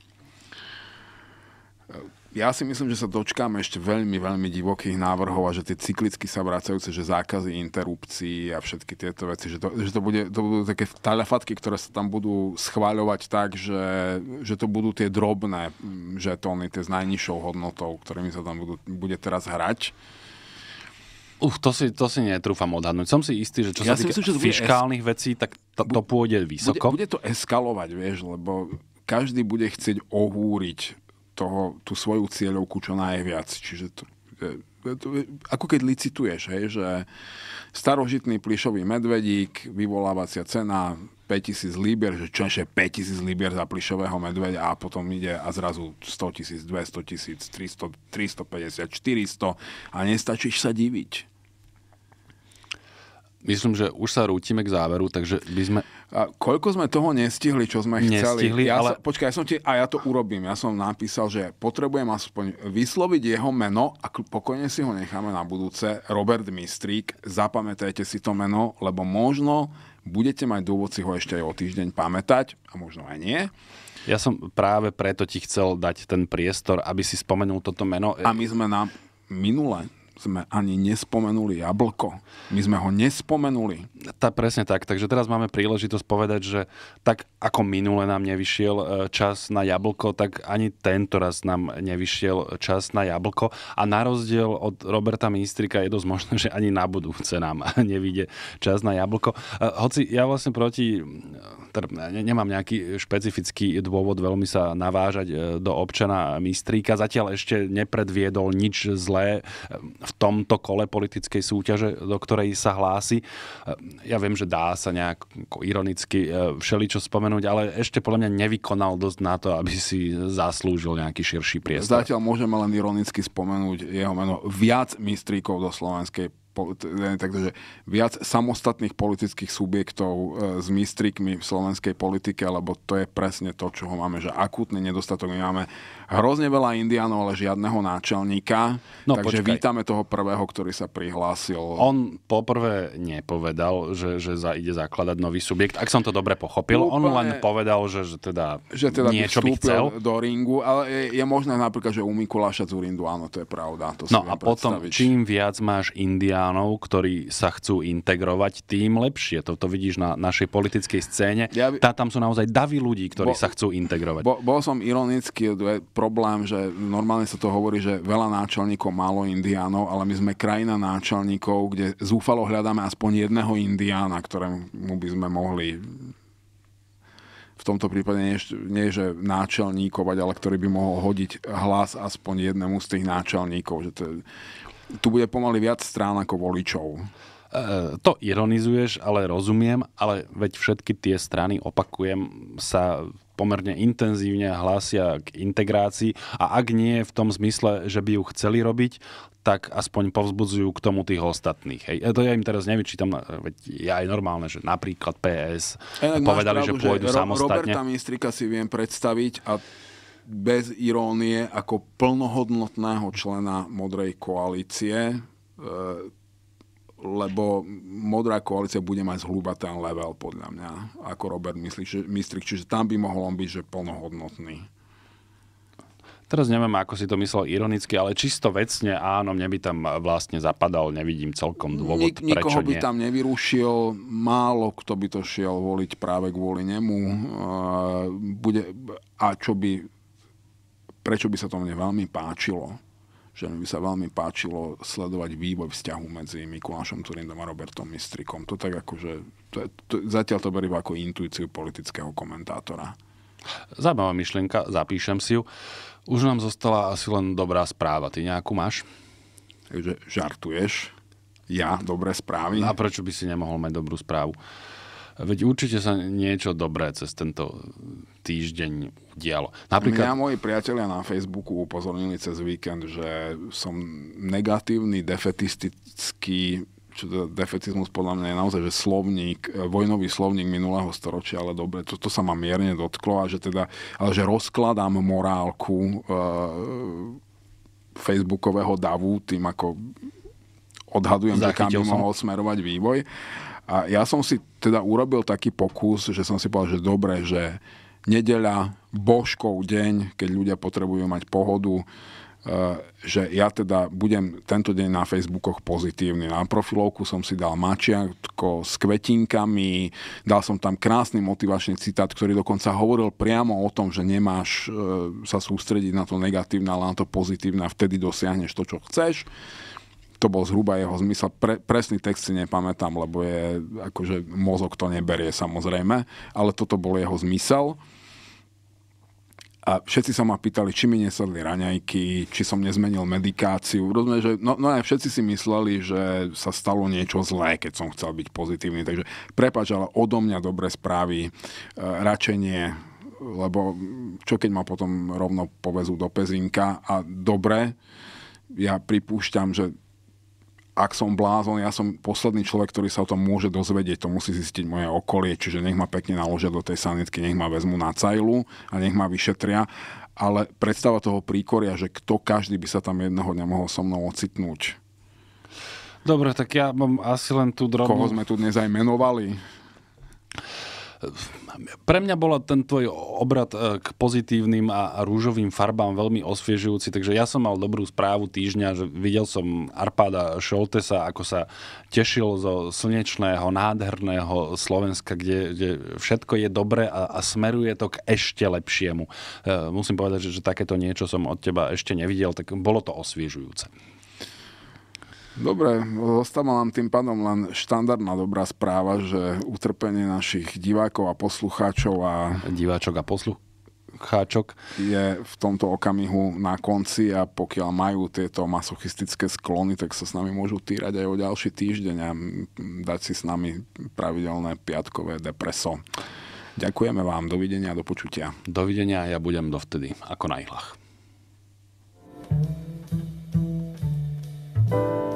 A: ja si myslím, že sa dočkáme ešte veľmi, veľmi divokých návrhov a že tie cyklicky sa vracajúce, že zákazy interrupcií a všetky tieto veci, že to, že to, bude, to budú také talafatky, ktoré sa tam budú schváľovať tak, že, že to budú tie drobné mm, žetóny, tie s najnižšou
B: hodnotou, ktorými sa tam budú, bude teraz hrať. Uch, to si, to si netrúfam odhadnúť. Som si istý, že čo ja sa týka myslím, fiskálnych es... vecí, tak to, to pôjde vysoko. Bude, bude to
A: eskalovať, vieš, lebo každý bude chcieť ohúriť toho, tú svoju cieľovku čo najviac. Čiže to, ako keď licituješ, hej, že starožitný plišový medvedík, vyvolávacia cena 5000 libier, že čo je 5000 libier za plišového medveďa a potom ide a zrazu 100 000, 200 000, 300, 350, 400 a nestačíš sa diviť
B: myslím, že už sa rútime k záveru, takže by sme... A koľko sme toho nestihli, čo sme nestihli, chceli? Ja ale... sa,
A: počkaj, ja som ti... A ja to urobím. Ja som napísal, že potrebujem aspoň vysloviť jeho meno a pokojne si ho necháme na budúce. Robert Mistrík, zapamätajte si to meno, lebo možno budete mať dôvod si ho ešte aj o týždeň
B: pamätať,
A: a možno aj nie.
B: Ja som práve preto ti chcel dať ten priestor, aby si spomenul toto meno.
A: A my sme na
B: minule sme ani nespomenuli jablko. My sme ho nespomenuli. Tá, presne tak. Takže teraz máme príležitosť povedať, že tak ako minule nám nevyšiel e, čas na jablko, tak ani tento raz nám nevyšiel čas na jablko. A na rozdiel od Roberta Mistrika je dosť možné, že ani na budúce nám nevíde čas na jablko. E, hoci ja vlastne proti... Teda nemám nejaký špecifický dôvod veľmi sa navážať e, do občana Mistríka. Zatiaľ ešte nepredviedol nič zlé v tomto kole politickej súťaže, do ktorej sa hlási. E, ja viem, že dá sa nejak ironicky e, všeličo spomenúť, ale ešte podľa mňa nevykonal dosť na to, aby si zaslúžil nejaký širší priestor. Zatiaľ
A: môžeme len ironicky spomenúť jeho meno viac mistríkov do slovenskej e, takže viac samostatných politických subjektov s mistrikmi v slovenskej politike, lebo to je presne to, čo ho máme, že akútny nedostatok. My máme hrozne veľa indianov,
B: ale žiadneho náčelníka. No, Takže počkaj. vítame toho prvého, ktorý sa prihlásil. On poprvé nepovedal, že, že za, ide zakladať nový subjekt. Ak som to dobre pochopil, Úplne, on len povedal, že, že, teda, že teda niečo by chcel.
A: do ringu, ale je, je možné napríklad, že u Mikuláša Zurindu, áno, to je pravda. To no a potom, predstaviť.
B: čím viac máš indiánov, ktorí sa chcú integrovať, tým lepšie. Toto vidíš na našej politickej scéne. Ja by... Tá tam sú naozaj davy ľudí, ktorí bo, sa chcú integrovať.
A: Bo, bol som ironický, problém, že normálne sa to hovorí, že veľa náčelníkov, málo indiánov, ale my sme krajina náčelníkov, kde zúfalo hľadáme aspoň jedného indiána, ktorému by sme mohli v tomto prípade nie, nie že náčelníkovať, ale ktorý by mohol hodiť hlas aspoň
B: jednému z tých náčelníkov. Že to, je, tu bude pomaly viac strán ako voličov. E, to ironizuješ, ale rozumiem, ale veď všetky tie strany, opakujem, sa pomerne intenzívne hlásia k integrácii a ak nie v tom zmysle, že by ju chceli robiť, tak aspoň povzbudzujú k tomu tých ostatných. Hej. E, to ja im teraz nevyčítam, e, veď je aj normálne, že napríklad PS Enak povedali, pravdu, že pôjdu že samostatne. Roberta
A: Mistrika si viem predstaviť a bez irónie ako plnohodnotného člena Modrej koalície, e, lebo modrá koalícia bude mať zhruba ten level, podľa mňa, ako Robert myslí, že, Mistrik, čiže tam by mohol on byť, že plnohodnotný.
B: Teraz neviem, ako si to myslel ironicky, ale čisto vecne áno, mne by tam vlastne zapadal, nevidím celkom dôvod, Nik- prečo by tam
A: nevyrušil, málo kto by to šiel voliť práve kvôli nemu. Mhm. bude, a čo by, prečo by sa to mne veľmi páčilo, že mi sa veľmi páčilo sledovať vývoj vzťahu medzi Mikulášom Turindom a Robertom Mistrikom. To tak akože, to, to, zatiaľ to berím ako intuíciu politického komentátora.
B: Zaujímavá myšlienka, zapíšem si ju. Už nám zostala asi len dobrá správa. Ty nejakú máš? Takže žartuješ? Ja? Dobré správy? A prečo by si nemohol mať dobrú správu? Veď určite sa niečo dobré cez tento týždeň udialo. Napríklad... Mňa
A: moji priatelia na Facebooku upozornili cez víkend, že som negatívny, defetistický čo teda defetizmus podľa mňa je naozaj, že slovník, vojnový slovník minulého storočia, ale dobre, to, to sa ma mierne dotklo a že teda, ale že rozkladám morálku e, facebookového davu tým, ako odhadujem, Zachytil že kam by mohol smerovať vývoj. A ja som si teda urobil taký pokus, že som si povedal, že dobre, že nedeľa, božkov deň, keď ľudia potrebujú mať pohodu, e, že ja teda budem tento deň na Facebookoch pozitívny. Na profilovku som si dal mačiatko s kvetinkami, dal som tam krásny motivačný citát, ktorý dokonca hovoril priamo o tom, že nemáš e, sa sústrediť na to negatívne, ale na to pozitívne a vtedy dosiahneš to, čo chceš to bol zhruba jeho zmysel. Pre, presný text si nepamätám, lebo je, akože mozog to neberie samozrejme, ale toto bol jeho zmysel. A všetci sa ma pýtali, či mi nesadli raňajky, či som nezmenil medikáciu. Rozumiem, že no, no aj všetci si mysleli, že sa stalo niečo zlé, keď som chcel byť pozitívny. Takže prepáč, ale odo mňa dobré správy, e, račenie, lebo čo keď ma potom rovno povezú do Pezinka a dobre, ja pripúšťam, že ak som blázon, ja som posledný človek, ktorý sa o tom môže dozvedieť, to musí zistiť moje okolie, čiže nech ma pekne naložia do tej sanitky, nech ma vezmu na cajlu a nech ma vyšetria. Ale predstava toho príkoria, že kto každý by sa tam jedného dňa mohol so mnou ocitnúť.
B: Dobre, tak ja mám asi len tú drobnú... Koho sme tu dnes aj menovali? Pre mňa bola ten tvoj obrad e, k pozitívnym a rúžovým farbám veľmi osviežujúci, takže ja som mal dobrú správu týždňa, že videl som Arpáda Šoltesa, ako sa tešil zo slnečného, nádherného Slovenska, kde, kde všetko je dobre a, a smeruje to k ešte lepšiemu. E, musím povedať, že, že takéto niečo som od teba ešte nevidel, tak bolo to osviežujúce.
A: Dobre, zostáva nám tým pádom len štandardná dobrá správa, že utrpenie našich divákov a poslucháčov a... Diváčok a posluch cháčok. Je v tomto okamihu na konci a pokiaľ majú tieto masochistické sklony, tak sa s nami môžu týrať aj o ďalší týždeň a dať si s nami pravidelné piatkové depreso. Ďakujeme vám, dovidenia, do počutia.
B: Dovidenia, ja budem dovtedy ako na ihlach. thank you